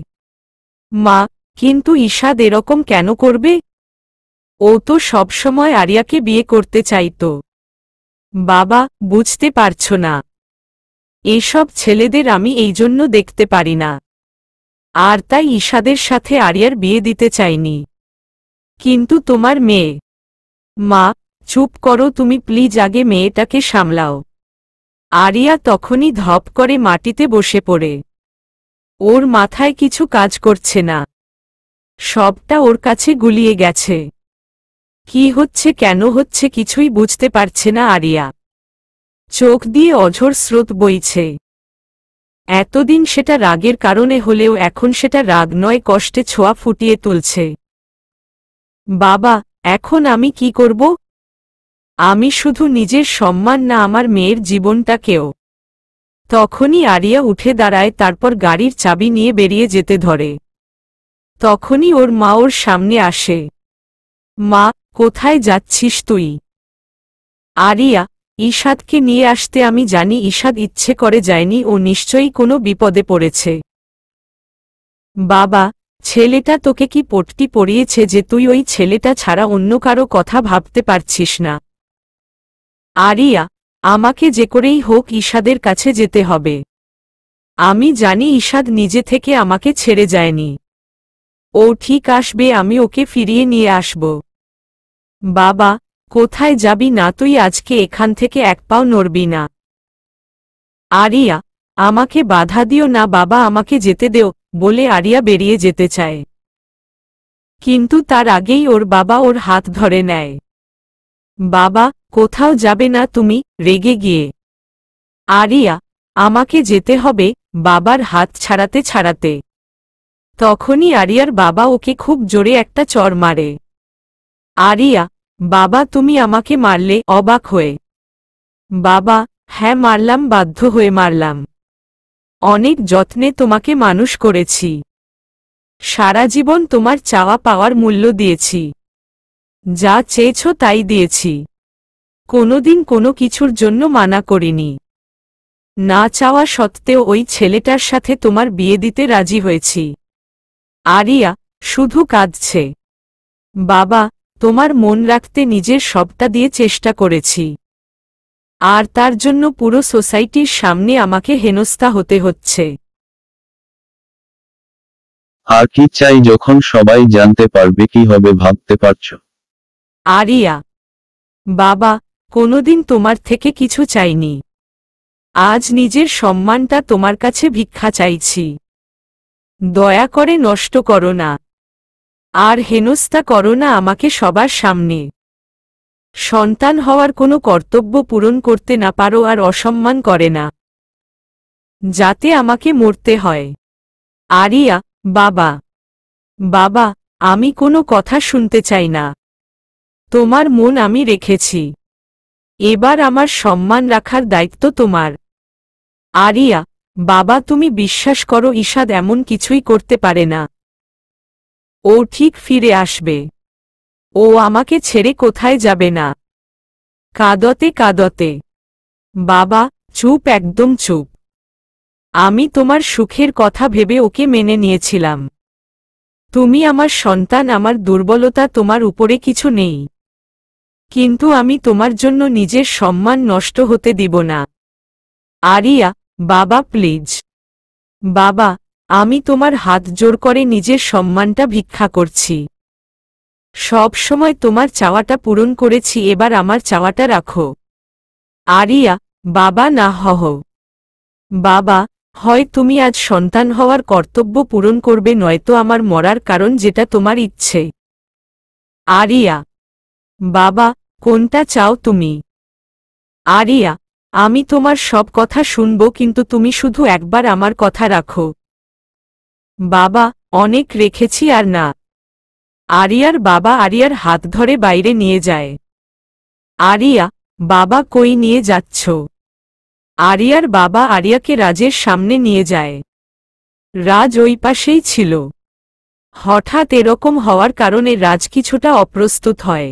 মা কিন্তু ঈশাদ এরকম কেন করবে ও তো সবসময় আরিয়াকে বিয়ে করতে চাইত বাবা বুঝতে পারছ না এসব ছেলেদের আমি এই জন্য দেখতে পারি না আর তাই ঈশাদের সাথে আরিয়ার বিয়ে দিতে চাইনি কিন্তু তোমার মেয়ে মা চুপ করো তুমি প্লিজ আগে মেয়েটাকে সামলাও আরিয়া তখনই ধপ করে মাটিতে বসে পড়ে ওর মাথায় কিছু কাজ করছে না সবটা ওর কাছে গুলিয়ে গেছে কি হচ্ছে কেন হচ্ছে কিছুই বুঝতে পারছে না আরিয়া চোখ দিয়ে অঝর স্রোত বইছে এতদিন সেটা রাগের কারণে হলেও এখন সেটা রাগ নয় কষ্টে ছোঁয়া ফুটিয়ে তুলছে বাবা এখন আমি কি করব আমি শুধু নিজের সম্মান না আমার মেয়ের জীবনটাকেও তখনই আরিয়া উঠে দাঁড়ায় তারপর গাড়ির চাবি নিয়ে বেরিয়ে যেতে ধরে তখনই ওর মা ওর সামনে আসে মা কোথায় যাচ্ছিস তুই আরিয়া ঈশাদকে নিয়ে আসতে আমি জানি ঈশাদ ইচ্ছে করে যায়নি ও নিশ্চয়ই কোনো বিপদে পড়েছে বাবা ছেলেটা তোকে কি পটটি পড়িয়েছে যে তুই ওই ছেলেটা ছাড়া অন্য কারো কথা ভাবতে পারছিস না আরিয়া আমাকে যে করেই হোক ঈশাদের কাছে যেতে হবে আমি জানি ঈশাদ নিজে থেকে আমাকে ছেড়ে যায়নি ও ঠিক আসবে আমি ওকে ফিরিয়ে নিয়ে আসব বাবা কোথায় যাবি না তুই আজকে এখান থেকে এক পাও নড়বি না আরিয়া আমাকে বাধা দিও না বাবা আমাকে যেতে দেও বলে আরিয়া বেরিয়ে যেতে চায় কিন্তু তার আগেই ওর বাবা ওর হাত ধরে নেয় বাবা কোথাও যাবে না তুমি রেগে গিয়ে আরিয়া আমাকে যেতে হবে বাবার হাত ছাড়াতে ছাড়াতে তখনই আরিয়ার বাবা ওকে খুব জোরে একটা চর মারে আরিয়া বাবা তুমি আমাকে মারলে অবাক হয়ে বাবা হ্যাঁ মারলাম বাধ্য হয়ে মারলাম অনেক যত্নে তোমাকে মানুষ করেছি সারা জীবন তোমার চাওয়া পাওয়ার মূল্য দিয়েছি যা চেয়েছ তাই দিয়েছি কোনোদিন কোনো কিছুর জন্য মানা করিনি না চাওয়া সত্ত্বেও ওই ছেলেটার সাথে তোমার বিয়ে দিতে রাজি হয়েছি আরিয়া শুধু কাঁদছে বাবা তোমার মন রাখতে নিজের সবটা দিয়ে চেষ্টা করেছি আর তার জন্য পুরো সোসাইটির সামনে আমাকে হেনস্থা হতে হচ্ছে আর কি চাই যখন সবাই জানতে পারবে কি হবে ভাবতে পারছো আরিয়া বাবা কোনোদিন তোমার থেকে কিছু চাইনি আজ নিজের সম্মানটা তোমার কাছে ভিক্ষা চাইছি দয়া করে নষ্ট করো না আর হেনস্থা করো না আমাকে সবার সামনে সন্তান হওয়ার কোনো কর্তব্য পূরণ করতে না পারো আর অসম্মান করে না যাতে আমাকে মরতে হয় আরিয়া বাবা বাবা আমি কোনো কথা শুনতে চাই না তোমার মন আমি রেখেছি এবার আমার সম্মান রাখার দায়িত্ব তোমার আরিয়া বাবা তুমি বিশ্বাস করো ঈশাদ এমন কিছুই করতে পারে না ও ঠিক ফিরে আসবে ও আমাকে ছেড়ে কোথায় যাবে না কাদতে কাদতে বাবা চুপ একদম চুপ আমি তোমার সুখের কথা ভেবে ওকে মেনে নিয়েছিলাম তুমি আমার সন্তান আমার দুর্বলতা তোমার উপরে কিছু নেই কিন্তু আমি তোমার জন্য নিজের সম্মান নষ্ট হতে দিব না আরিয়া বাবা প্লিজ বাবা আমি তোমার হাত জোর করে নিজের সম্মানটা ভিক্ষা করছি সব সময় তোমার চাওয়াটা পূরণ করেছি এবার আমার চাওয়াটা রাখো আরিয়া বাবা না হহ বাবা হয় তুমি আজ সন্তান হওয়ার কর্তব্য পূরণ করবে নয়তো আমার মরার কারণ যেটা তোমার ইচ্ছে আরিয়া বাবা কোনটা চাও তুমি আরিয়া আমি তোমার সব কথা শুনব কিন্তু তুমি শুধু একবার আমার কথা রাখো বাবা অনেক রেখেছি আর না আরিয়ার বাবা আরিয়ার হাত ধরে বাইরে নিয়ে যায় আরিয়া বাবা কই নিয়ে যাচ্ছ আরিয়ার বাবা আরিয়াকে রাজের সামনে নিয়ে যায় রাজ ওই পাশেই ছিল হঠাৎ এরকম হওয়ার কারণে রাজ কিছুটা অপ্রস্তুত হয়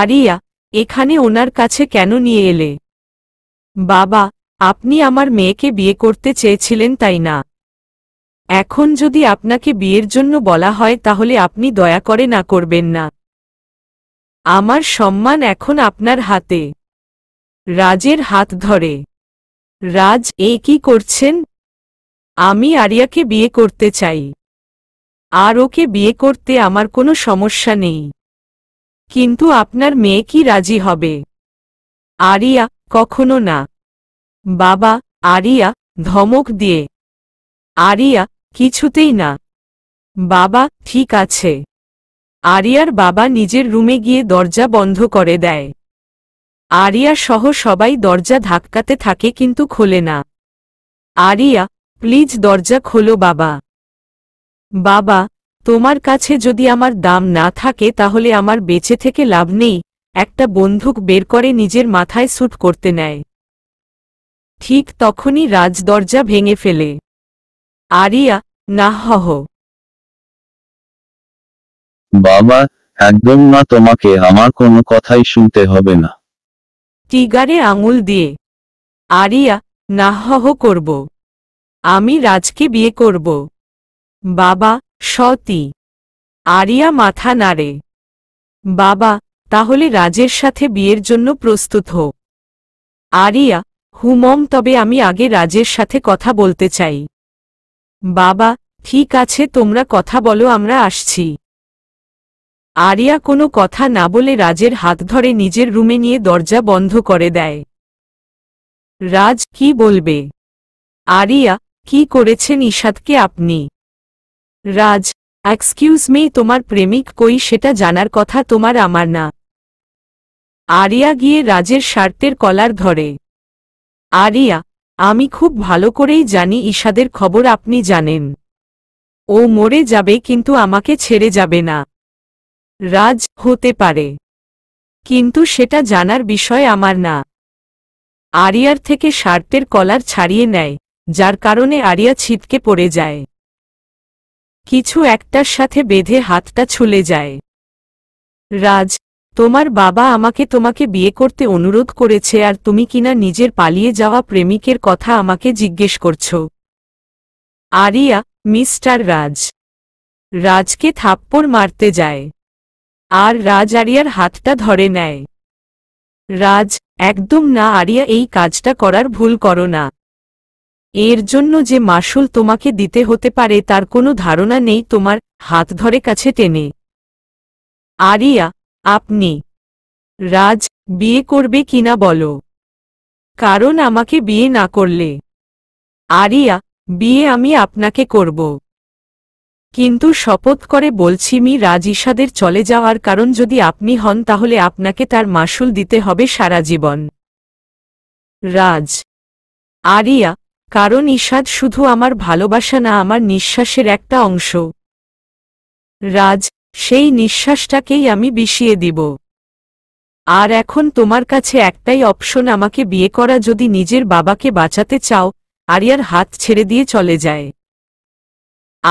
আরিয়া এখানে ওনার কাছে কেন নিয়ে এলে বাবা আপনি আমার মেয়েকে বিয়ে করতে চেয়েছিলেন তাই না এখন যদি আপনাকে বিয়ের জন্য বলা হয় তাহলে আপনি দয়া করে না করবেন না আমার সম্মান এখন আপনার হাতে রাজের হাত ধরে রাজ এ কি করছেন আমি আরিয়াকে বিয়ে করতে চাই আর ওকে বিয়ে করতে আমার কোনো সমস্যা নেই কিন্তু আপনার মেয়ে কি রাজি হবে আরিয়া কখনো না বাবা আরিয়া ধমক দিয়ে আরিয়া কিছুতেই না বাবা ঠিক আছে আরিয়ার বাবা নিজের রুমে গিয়ে দরজা বন্ধ করে দেয় আরিয়া সহ সবাই দরজা ধাক্কাতে থাকে কিন্তু খোলে না আরিয়া প্লিজ দরজা খোলো বাবা বাবা তোমার কাছে যদি আমার দাম না থাকে তাহলে আমার বেঁচে থেকে লাভ নেই একটা বন্দুক বের করে নিজের মাথায় স্যুট করতে নেয় ঠিক তখনই রাজ দরজা ভেঙে ফেলে আরিয়া না হহ বাবা একদম না তোমাকে আমার কোনো কথাই শুনতে হবে না টিগারে আঙুল দিয়ে আরিয়া না হহ করব আমি রাজকে বিয়ে করব বাবা সতী আরিয়া মাথা নাড়ে বাবা তাহলে রাজের সাথে বিয়ের জন্য প্রস্তুত হো আরিয়া হুমম তবে আমি আগে রাজের সাথে কথা বলতে চাই বাবা ঠিক আছে তোমরা কথা বলো আমরা আসছি আরিয়া কোনো কথা না বলে রাজের হাত ধরে নিজের রুমে নিয়ে দরজা বন্ধ করে দেয় রাজ কি বলবে আরিয়া কি করেছেন ঈষাদকে আপনি রাজ এক্সকিউজ মি তোমার প্রেমিক কই সেটা জানার কথা তোমার আমার না আরিয়া গিয়ে রাজের স্বার্থের কলার ধরে আরিয়া আমি খুব ভালো করেই জানি ঈশাদের খবর আপনি জানেন ও মরে যাবে কিন্তু আমাকে ছেড়ে যাবে না রাজ হতে পারে কিন্তু সেটা জানার বিষয় আমার না আরিয়ার থেকে স্বার্থের কলার ছাড়িয়ে নেয় যার কারণে আরিয়া ছিটকে পড়ে যায় কিছু একটার সাথে বেঁধে হাতটা ছুলে যায় রাজ তোমার বাবা আমাকে তোমাকে বিয়ে করতে অনুরোধ করেছে আর তুমি কিনা নিজের পালিয়ে যাওয়া প্রেমিকের কথা আমাকে জিজ্ঞেস করছ আরিয়া মিস্টার রাজ রাজকে থাপ্পড় মারতে যায় আর রাজ আরিয়ার হাতটা ধরে নেয় রাজ একদম না আরিয়া এই কাজটা করার ভুল করো না এর জন্য যে মাসুল তোমাকে দিতে হতে পারে তার কোনো ধারণা নেই তোমার হাত ধরে কাছে টেনে আরিয়া আপনি রাজ বিয়ে করবে কিনা বলো কারণ আমাকে বিয়ে না করলে আরিয়া বিয়ে আমি আপনাকে করব কিন্তু শপথ করে বলছি মি রাজিসাদের চলে যাওয়ার কারণ যদি আপনি হন তাহলে আপনাকে তার মাসুল দিতে হবে সারা জীবন রাজ আরিয়া কারণ ঈশাদ শুধু আমার ভালোবাসা না আমার নিঃশ্বাসের একটা অংশ রাজ সেই নিঃশ্বাসটাকেই আমি বিষিয়ে দিব আর এখন তোমার কাছে একটাই অপশন আমাকে বিয়ে করা যদি নিজের বাবাকে বাঁচাতে চাও আরিয়ার হাত ছেড়ে দিয়ে চলে যায়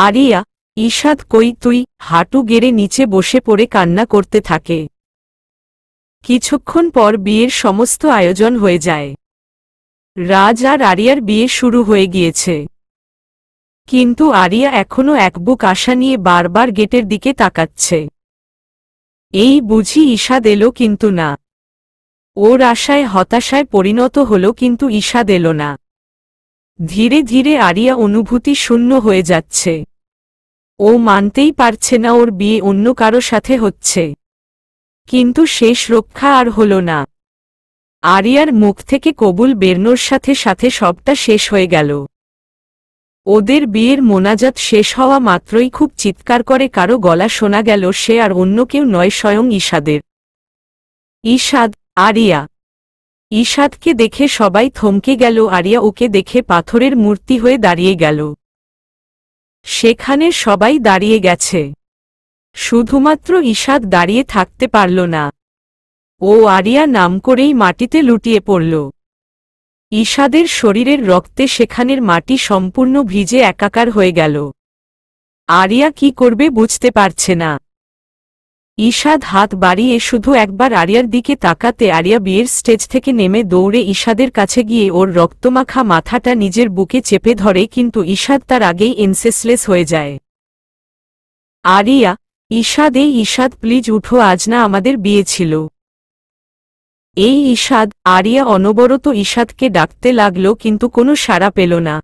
আরিয়া ঈশাদ কই তুই হাঁটু গেড়ে নিচে বসে পড়ে কান্না করতে থাকে কিছুক্ষণ পর বিয়ের সমস্ত আয়োজন হয়ে যায় রাজ আর আরিয়ার বিয়ে শুরু হয়ে গিয়েছে কিন্তু আরিয়া এখনো এক বুক আশা নিয়ে বারবার গেটের দিকে তাকাচ্ছে এই বুঝি ঈশাদ এলো কিন্তু না ওর আশায় হতাশায় পরিণত হল কিন্তু ঈশাদ এলো না ধীরে ধীরে আরিয়া অনুভূতি শূন্য হয়ে যাচ্ছে ও মানতেই পারছে না ওর বিয়ে অন্য কারো সাথে হচ্ছে কিন্তু শেষ রক্ষা আর হল না আরিয়ার মুখ থেকে কবুল বেরনোর সাথে সাথে সবটা শেষ হয়ে গেল ওদের বিয়ের মোনাজাত শেষ হওয়া মাত্রই খুব চিৎকার করে কারো গলা শোনা গেল সে আর অন্য কেউ নয় স্বয়ং ঈশাদের ঈশাদ আরিয়া ঈশাদকে দেখে সবাই থমকে গেল আরিয়া ওকে দেখে পাথরের মূর্তি হয়ে দাঁড়িয়ে গেল সেখানে সবাই দাঁড়িয়ে গেছে শুধুমাত্র ঈশাদ দাঁড়িয়ে থাকতে পারল না ও আরিয়া নাম করেই মাটিতে লুটিয়ে পড়ল ঈশাদের শরীরের রক্তে সেখানের মাটি সম্পূর্ণ ভিজে একাকার হয়ে গেল আরিয়া কি করবে বুঝতে পারছে না ঈশাদ হাত বাড়িয়ে শুধু একবার আরিয়ার দিকে তাকাতে আরিয়া বিয়ের স্টেজ থেকে নেমে দৌড়ে ঈশাদের কাছে গিয়ে ওর রক্তমাখা মাথাটা নিজের বুকে চেপে ধরে কিন্তু ঈশাদ তার আগেই এনসেসলেস হয়ে যায় আরিয়া ঈশাদ এই ঈশাদ প্লিজ উঠো আজ না আমাদের বিয়ে ছিল এই ইশাদ আরিয়া অনবরত ইশাদকে ডাকতে লাগল কিন্তু কোনো সাড়া পেল না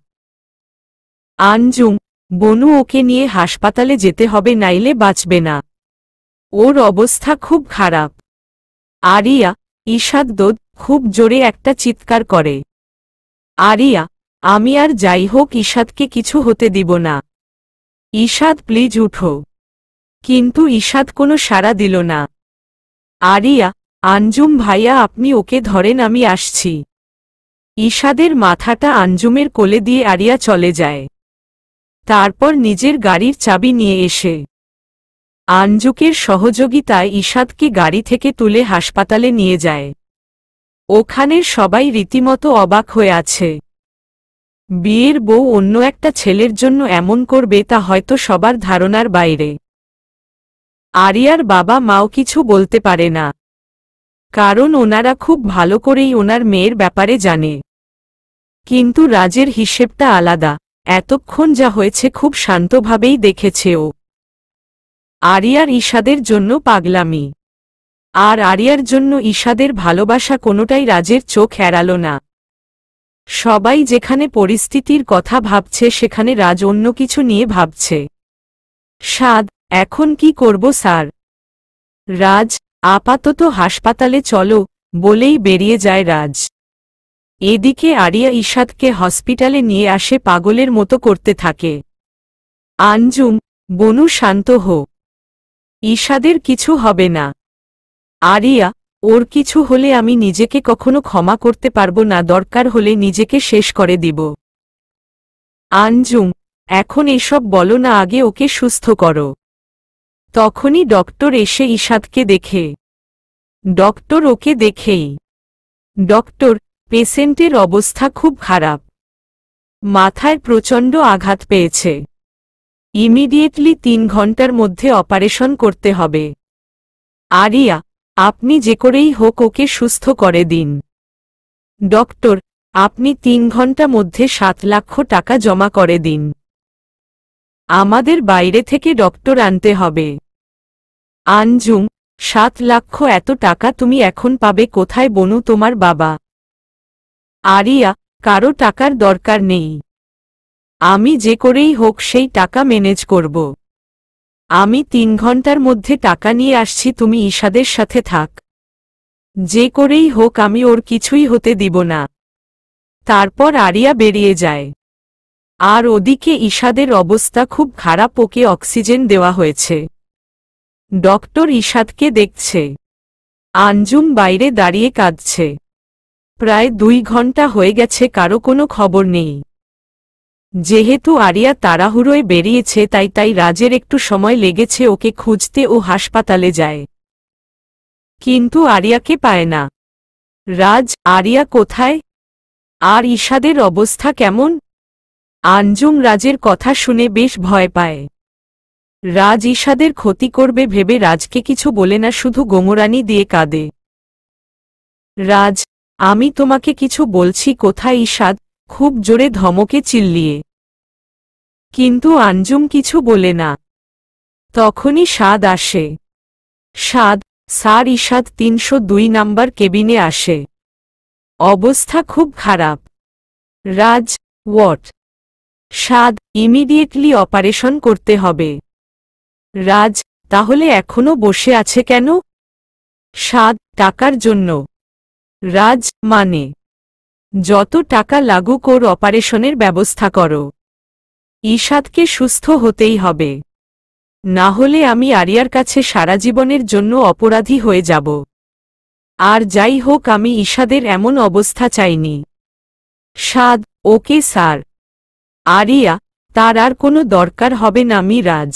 আঞ্জুম বনু ওকে নিয়ে হাসপাতালে যেতে হবে নাইলে বাঁচবে না ওর অবস্থা খুব খারাপ আরিয়া ইশাদ দোদ খুব জোরে একটা চিৎকার করে আরিয়া আমি আর যাই হোক ইশাদকে কিছু হতে দিব না ইশাদ প্লিজ উঠো কিন্তু ইশাদ কোনো সাড়া দিল না আরিয়া আঞ্জুম ভাইয়া আপনি ওকে ধরেন আমি আসছি ঈশাদের মাথাটা আঞ্জুমের কোলে দিয়ে আরিয়া চলে যায় তারপর নিজের গাড়ির চাবি নিয়ে এসে আঞ্জুকের সহযোগিতায় ঈশাদকে গাড়ি থেকে তুলে হাসপাতালে নিয়ে যায় ওখানের সবাই রীতিমতো অবাক হয়ে আছে বিয়ের বউ অন্য একটা ছেলের জন্য এমন করবে তা হয়তো সবার ধারণার বাইরে আরিয়ার বাবা মাও কিছু বলতে পারে না কারণ ওনারা খুব ভালো করেই ওনার মেয়ের ব্যাপারে জানে কিন্তু রাজের হিসেবটা আলাদা এতক্ষণ যা হয়েছে খুব শান্তভাবেই দেখেছে ও আরিয়ার ঈশাদের জন্য পাগলামি আর আরিয়ার জন্য ঈশাদের ভালোবাসা কোনোটাই রাজের চোখ এড়াল না সবাই যেখানে পরিস্থিতির কথা ভাবছে সেখানে রাজ অন্য কিছু নিয়ে ভাবছে সাদ এখন কি করব স্যার রাজ আপাতত হাসপাতালে চলো বলেই বেরিয়ে যায় রাজ এদিকে আরিয়া ইশাদকে হসপিটালে নিয়ে আসে পাগলের মতো করতে থাকে আঞ্জুম বনু শান্ত হো ইশাদের কিছু হবে না আরিয়া ওর কিছু হলে আমি নিজেকে কখনো ক্ষমা করতে পারবো না দরকার হলে নিজেকে শেষ করে দিব আঞ্জুম এখন এসব বলো না আগে ওকে সুস্থ করো তখনই ডক্টর এসে ইশাদকে দেখে ডক্টর ওকে দেখেই ডক্টর পেশেন্টের অবস্থা খুব খারাপ মাথায় প্রচণ্ড আঘাত পেয়েছে ইমিডিয়েটলি তিন ঘন্টার মধ্যে অপারেশন করতে হবে আরিয়া আপনি যে করেই হোক ওকে সুস্থ করে দিন ডক্টর আপনি তিন ঘন্টা মধ্যে সাত লক্ষ টাকা জমা করে দিন আমাদের বাইরে থেকে ডক্টর আনতে হবে আনজুম সাত লাখ এত টাকা তুমি এখন পাবে কোথায় বনু তোমার বাবা আরিয়া কারো টাকার দরকার নেই আমি যে করেই হোক সেই টাকা ম্যানেজ করব আমি তিন ঘন্টার মধ্যে টাকা নিয়ে আসছি তুমি ঈশাদের সাথে থাক যে করেই হোক আমি ওর কিছুই হতে দিব না তারপর আরিয়া বেরিয়ে যায় আর ওদিকে ইশাদের অবস্থা খুব খারাপ ওকে অক্সিজেন দেওয়া হয়েছে ডক্টর ইশাদকে দেখছে আঞ্জুম বাইরে দাঁড়িয়ে কাঁদছে প্রায় দুই ঘন্টা হয়ে গেছে কারো কোনো খবর নেই যেহেতু আরিয়া তাড়াহুড়োয় বেরিয়েছে তাই তাই রাজের একটু সময় লেগেছে ওকে খুঁজতে ও হাসপাতালে যায় কিন্তু আরিয়াকে পায় না রাজ আরিয়া কোথায় আর ইশাদের অবস্থা কেমন আঞ্জুম রাজের কথা শুনে বেশ ভয় পায় রাজ ঈশাদের ক্ষতি করবে ভেবে রাজকে কিছু বলে না শুধু গোমরানি দিয়ে কাঁদে রাজ আমি তোমাকে কিছু বলছি কোথায় ঈশাদ খুব জোরে ধমকে চিল্লিয়ে কিন্তু আঞ্জুম কিছু বলে না তখনই স্বাদ আসে স্বাদ সার ইসাদ তিনশো দুই নাম্বার কেবিনে আসে অবস্থা খুব খারাপ রাজ ওয়াট স্বাদ ইমিডিয়েটলি অপারেশন করতে হবে রাজ তাহলে এখনো বসে আছে কেন স্বাদ টাকার জন্য রাজ মানে যত টাকা লাগু কর অপারেশনের ব্যবস্থা করো ঈশাদকে সুস্থ হতেই হবে না হলে আমি আরিয়ার কাছে সারা জীবনের জন্য অপরাধী হয়ে যাব আর যাই হোক আমি ঈশাদের এমন অবস্থা চাইনি সাদ ওকে স্যার আরিয়া তার আর কোনো দরকার হবে না মিরাজ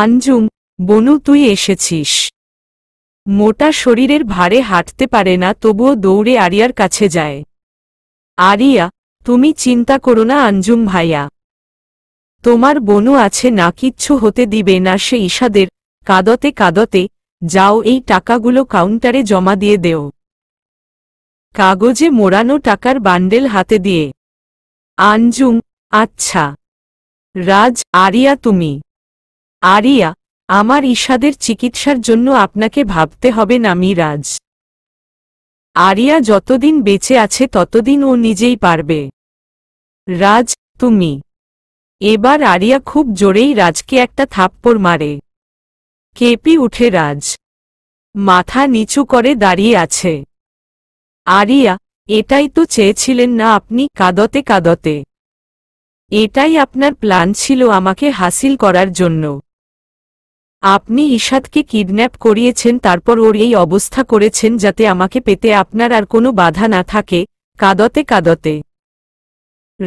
আঞ্জুম বনু তুই এসেছিস মোটা শরীরের ভারে হাঁটতে পারে না তবুও দৌড়ে আরিয়ার কাছে যায় আরিয়া তুমি চিন্তা করো না আঞ্জুম ভাইয়া তোমার বনু আছে না কিচ্ছু হতে দিবে না সে ঈশাদের কাদতে কাদতে যাও এই টাকাগুলো কাউন্টারে জমা দিয়ে দেও কাগজে মোড়ানো টাকার বান্ডেল হাতে দিয়ে আঞ্জুম আচ্ছা রাজ আরিয়া তুমি আরিয়া আমার ঈশাদের চিকিৎসার জন্য আপনাকে ভাবতে হবে না মিরাজ আরিয়া যতদিন বেঁচে আছে ততদিন ও নিজেই পারবে রাজ তুমি এবার আরিয়া খুব জোরেই রাজকে একটা থাপ্পড় মারে কেপি উঠে রাজ মাথা নিচু করে দাঁড়িয়ে আছে আরিয়া এটাই তো চেয়েছিলেন না আপনি কাদতে কাদতে এটাই আপনার প্ল্যান ছিল আমাকে হাসিল করার জন্য আপনি ইশাদকে কিডন্যাপ করিয়েছেন তারপর ওর এই অবস্থা করেছেন যাতে আমাকে পেতে আপনার আর কোনো বাধা না থাকে কাদতে কাদতে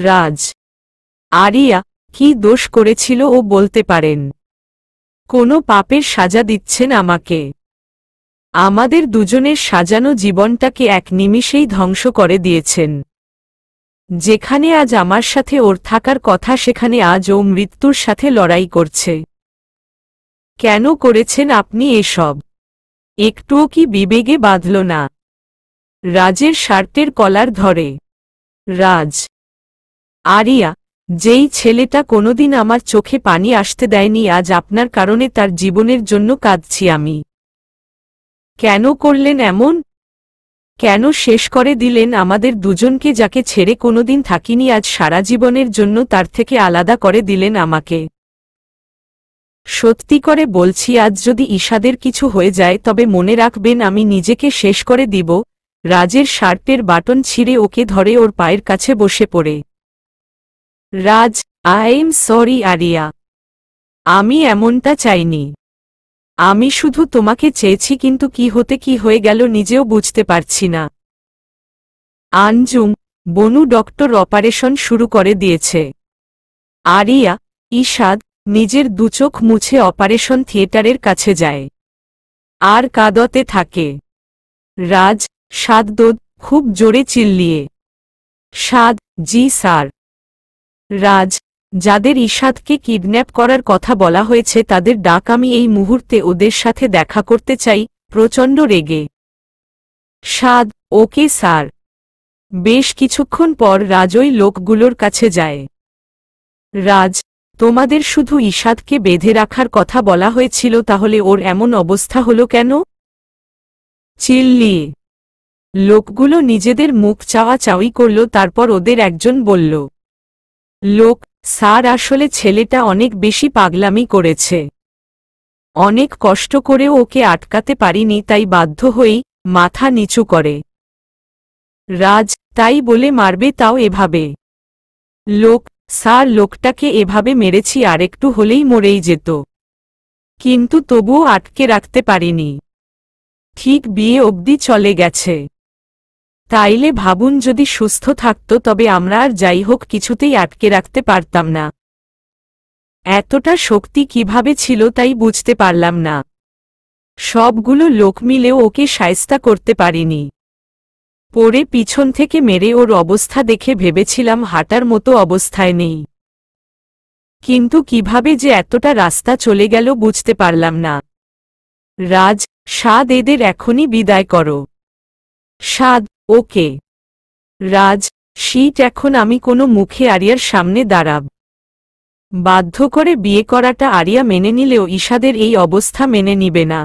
রাজ আরিয়া কি দোষ করেছিল ও বলতে পারেন কোনো পাপের সাজা দিচ্ছেন আমাকে আমাদের দুজনের সাজানো জীবনটাকে এক নিমিষেই ধ্বংস করে দিয়েছেন যেখানে আজ আমার সাথে ওর থাকার কথা সেখানে আজ ও মৃত্যুর সাথে লড়াই করছে কেন করেছেন আপনি এসব একটুও কি বিবেগে বাঁধল না রাজের শার্টের কলার ধরে রাজ আরিয়া যেই ছেলেটা কোনোদিন আমার চোখে পানি আসতে দেয়নি আজ আপনার কারণে তার জীবনের জন্য কাঁদছি আমি কেন করলেন এমন কেন শেষ করে দিলেন আমাদের দুজনকে যাকে ছেড়ে কোনোদিন থাকিনি আজ সারা জীবনের জন্য তার থেকে আলাদা করে দিলেন আমাকে সত্যি করে বলছি আজ যদি ঈশাদের কিছু হয়ে যায় তবে মনে রাখবেন আমি নিজেকে শেষ করে দিব রাজের শার্টের বাটন ছিঁড়ে ওকে ধরে ওর পায়ের কাছে বসে পড়ে Raj I am sorry Aria আমি এমনটা চাইনি আমি শুধু তোমাকে চেয়েছি কিন্তু কি হতে কি হয়ে গেল নিজেও বুঝতে পারছি না আনজুম বনু ডক্টর অপারেশন শুরু করে দিয়েছে আরিয়া ইশাদ নিজের দুচোখ মুছে অপারেশন থিয়েটারের কাছে যায় আর কাদতে থাকে রাজ সাদদোদ খুব জোরে চিল্লিয়ে সাদ জি স্যার রাজ যাদের ঈশাদকে কিডন্যাপ করার কথা বলা হয়েছে তাদের ডাক আমি এই মুহূর্তে ওদের সাথে দেখা করতে চাই প্রচণ্ড রেগে সাদ ওকে স্যার বেশ কিছুক্ষণ পর রাজ ওই লোকগুলোর কাছে যায় রাজ তোমাদের শুধু ঈশাদকে বেঁধে রাখার কথা বলা হয়েছিল তাহলে ওর এমন অবস্থা হলো কেন চিল্লি লোকগুলো নিজেদের মুখ চাওয়া চাওয়ি করল তারপর ওদের একজন বলল লোক স্যার আসলে ছেলেটা অনেক বেশি পাগলামি করেছে অনেক কষ্ট করে ওকে আটকাতে পারিনি তাই বাধ্য হয়েই মাথা নিচু করে রাজ তাই বলে মারবে তাও এভাবে লোক স্যার লোকটাকে এভাবে মেরেছি আরেকটু হলেই মরেই যেত কিন্তু তবুও আটকে রাখতে পারিনি ঠিক বিয়ে অবধি চলে গেছে তাইলে ভাবুন যদি সুস্থ থাকত তবে আমরা আর যাই হোক কিছুতেই আটকে রাখতে পারতাম না এতটা শক্তি কিভাবে ছিল তাই বুঝতে পারলাম না সবগুলো লোক মিলেও ওকে সায়স্তা করতে পারিনি পরে পিছন থেকে মেরে ওর অবস্থা দেখে ভেবেছিলাম হাঁটার মতো অবস্থায় নেই কিন্তু কিভাবে যে এতটা রাস্তা চলে গেল বুঝতে পারলাম না রাজ সাদ এদের এখনই বিদায় করো সাদ ওকে রাজ শীত এখন আমি কোনো মুখে আরিয়ার সামনে দাঁড়াব বাধ্য করে বিয়ে করাটা আরিয়া মেনে নিলেও ঈশাদের এই অবস্থা মেনে নিবে না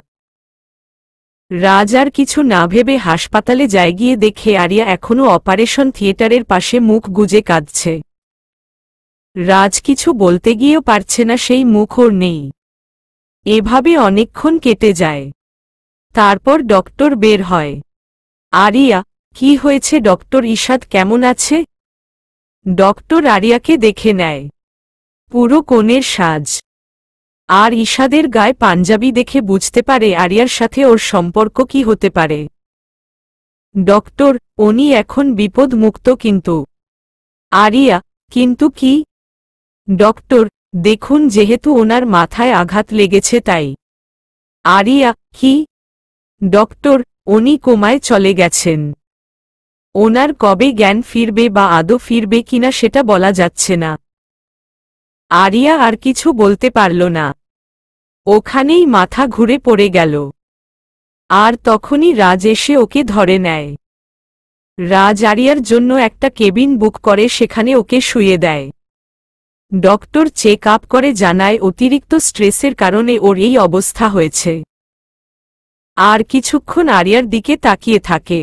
রাজ আর কিছু না ভেবে হাসপাতালে যায় গিয়ে দেখে আরিয়া এখনও অপারেশন থিয়েটারের পাশে মুখ গুজে কাঁদছে রাজ কিছু বলতে গিয়েও পারছে না সেই মুখ ওর নেই এভাবে অনেকক্ষণ কেটে যায় তারপর ডক্টর বের হয় আরিয়া কি হয়েছে ডক্টর ইশাদ কেমন আছে ডক্টর আরিয়াকে দেখে নেয় পুরো কোণের সাজ আর ইশাদের গায়ে পাঞ্জাবি দেখে বুঝতে পারে আরিয়ার সাথে ওর সম্পর্ক কি হতে পারে ডক্টর উনি এখন বিপদ মুক্ত কিন্তু আরিয়া কিন্তু কি ডক্টর দেখুন যেহেতু ওনার মাথায় আঘাত লেগেছে তাই আরিয়া কি ডক্টর উনি কোমায় চলে গেছেন ওনার কবে জ্ঞান ফিরবে বা আদো ফিরবে কিনা সেটা বলা যাচ্ছে না আরিয়া আর কিছু বলতে পারল না ওখানেই মাথা ঘুরে পড়ে গেল আর তখনই রাজ এসে ওকে ধরে নেয় রাজ আরিয়ার জন্য একটা কেবিন বুক করে সেখানে ওকে শুয়ে দেয় ডক্টর চেক আপ করে জানায় অতিরিক্ত স্ট্রেসের কারণে ওর এই অবস্থা হয়েছে আর কিছুক্ষণ আরিয়ার দিকে তাকিয়ে থাকে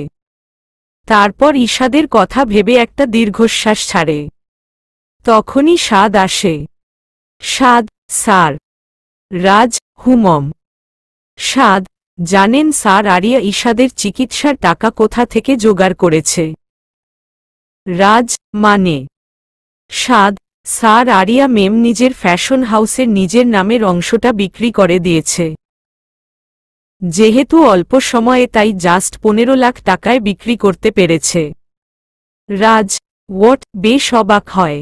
তারপর ঈশাদের কথা ভেবে একটা দীর্ঘশ্বাস ছাড়ে তখনই স্বাদ আসে স্বাদ সার রাজ হুমম স্বাদ জানেন স্যার আরিয়া ঈশাদের চিকিৎসার টাকা কোথা থেকে জোগাড় করেছে রাজ মানে স্বাদ স্যার আরিয়া মেম নিজের ফ্যাশন হাউসের নিজের নামের অংশটা বিক্রি করে দিয়েছে যেহেতু অল্প সময়ে তাই জাস্ট পনেরো লাখ টাকায় বিক্রি করতে পেরেছে রাজ ওয়াট বেশ অবাক হয়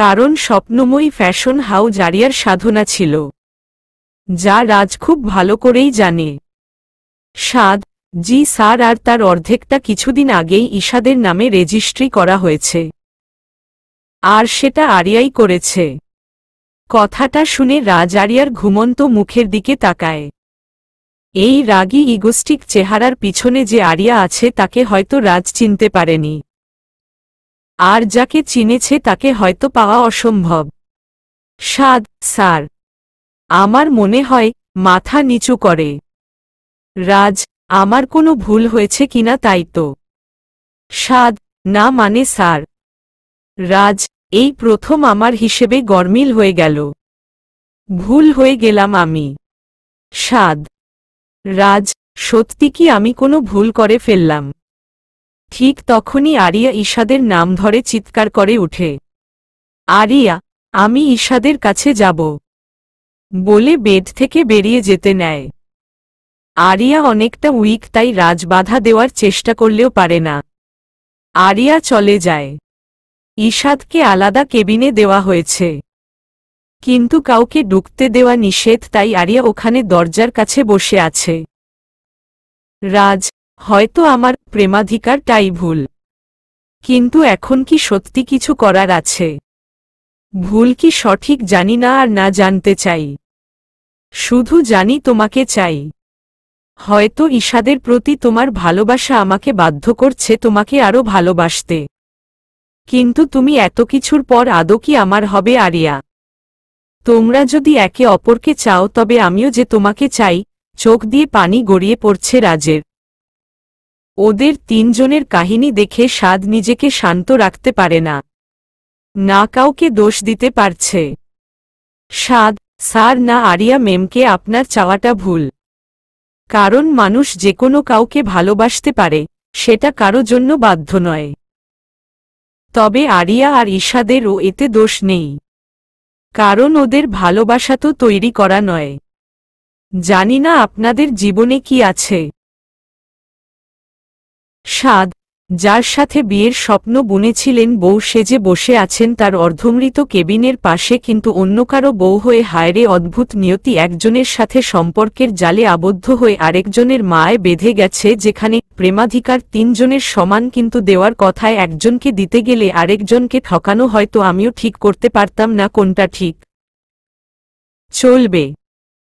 কারণ স্বপ্নময়ী ফ্যাশন হাউজ আরিয়ার সাধনা ছিল যা রাজ খুব ভালো করেই জানে সাদ জি স্যার আর তার অর্ধেকটা কিছুদিন আগেই ঈশাদের নামে রেজিস্ট্রি করা হয়েছে আর সেটা আরিয়াই করেছে কথাটা শুনে রাজ আরিয়ার ঘুমন্ত মুখের দিকে তাকায় এই রাগি ইগোস্টিক চেহারার পিছনে যে আরিয়া আছে তাকে হয়তো রাজ চিনতে পারেনি আর যাকে চিনেছে তাকে হয়তো পাওয়া অসম্ভব সাদ স্যার আমার মনে হয় মাথা নিচু করে রাজ আমার কোনো ভুল হয়েছে কিনা তাই তো সাদ না মানে স্যার রাজ এই প্রথম আমার হিসেবে গরমিল হয়ে গেল ভুল হয়ে গেলাম আমি সাদ রাজ সত্যি কি আমি কোনো ভুল করে ফেললাম ঠিক তখনই আরিয়া ঈশাদের নাম ধরে চিৎকার করে উঠে আরিয়া আমি ঈশাদের কাছে যাব বলে বেড থেকে বেরিয়ে যেতে নেয় আরিয়া অনেকটা উইক তাই রাজ বাধা দেওয়ার চেষ্টা করলেও পারে না আরিয়া চলে যায় ঈশাদকে আলাদা কেবিনে দেওয়া হয়েছে কিন্তু কাউকে ডুকতে দেওয়া নিষেধ তাই আরিয়া ওখানে দরজার কাছে বসে আছে রাজ হয়তো আমার প্রেমাধিকার তাই ভুল কিন্তু এখন কি সত্যি কিছু করার আছে ভুল কি সঠিক জানি না আর না জানতে চাই শুধু জানি তোমাকে চাই হয়তো ঈশাদের প্রতি তোমার ভালোবাসা আমাকে বাধ্য করছে তোমাকে আরও ভালোবাসতে কিন্তু তুমি এত কিছুর পর আদৌ কি আমার হবে আরিয়া তোমরা যদি একে অপরকে চাও তবে আমিও যে তোমাকে চাই চোখ দিয়ে পানি গড়িয়ে পড়ছে রাজের ওদের তিনজনের কাহিনী দেখে সাদ নিজেকে শান্ত রাখতে পারে না না কাউকে দোষ দিতে পারছে সাদ স্যার না আরিয়া মেমকে আপনার চাওয়াটা ভুল কারণ মানুষ যে কোনো কাউকে ভালোবাসতে পারে সেটা কারো জন্য বাধ্য নয় তবে আরিয়া আর ঈশাদেরও এতে দোষ নেই কারণ ওদের ভালোবাসা তো তৈরি করা নয় জানি না আপনাদের জীবনে কি আছে স্বাদ যার সাথে বিয়ের স্বপ্ন বুনেছিলেন বউ সেজে বসে আছেন তার অর্ধমৃত কেবিনের পাশে কিন্তু অন্য কারো বউ হয়ে হায়রে অদ্ভুত নিয়তি একজনের সাথে সম্পর্কের জালে আবদ্ধ হয়ে আরেকজনের মায় বেঁধে গেছে যেখানে প্রেমাধিকার তিনজনের সমান কিন্তু দেওয়ার কথায় একজনকে দিতে গেলে আরেকজনকে ঠকানো হয়তো আমিও ঠিক করতে পারতাম না কোনটা ঠিক চলবে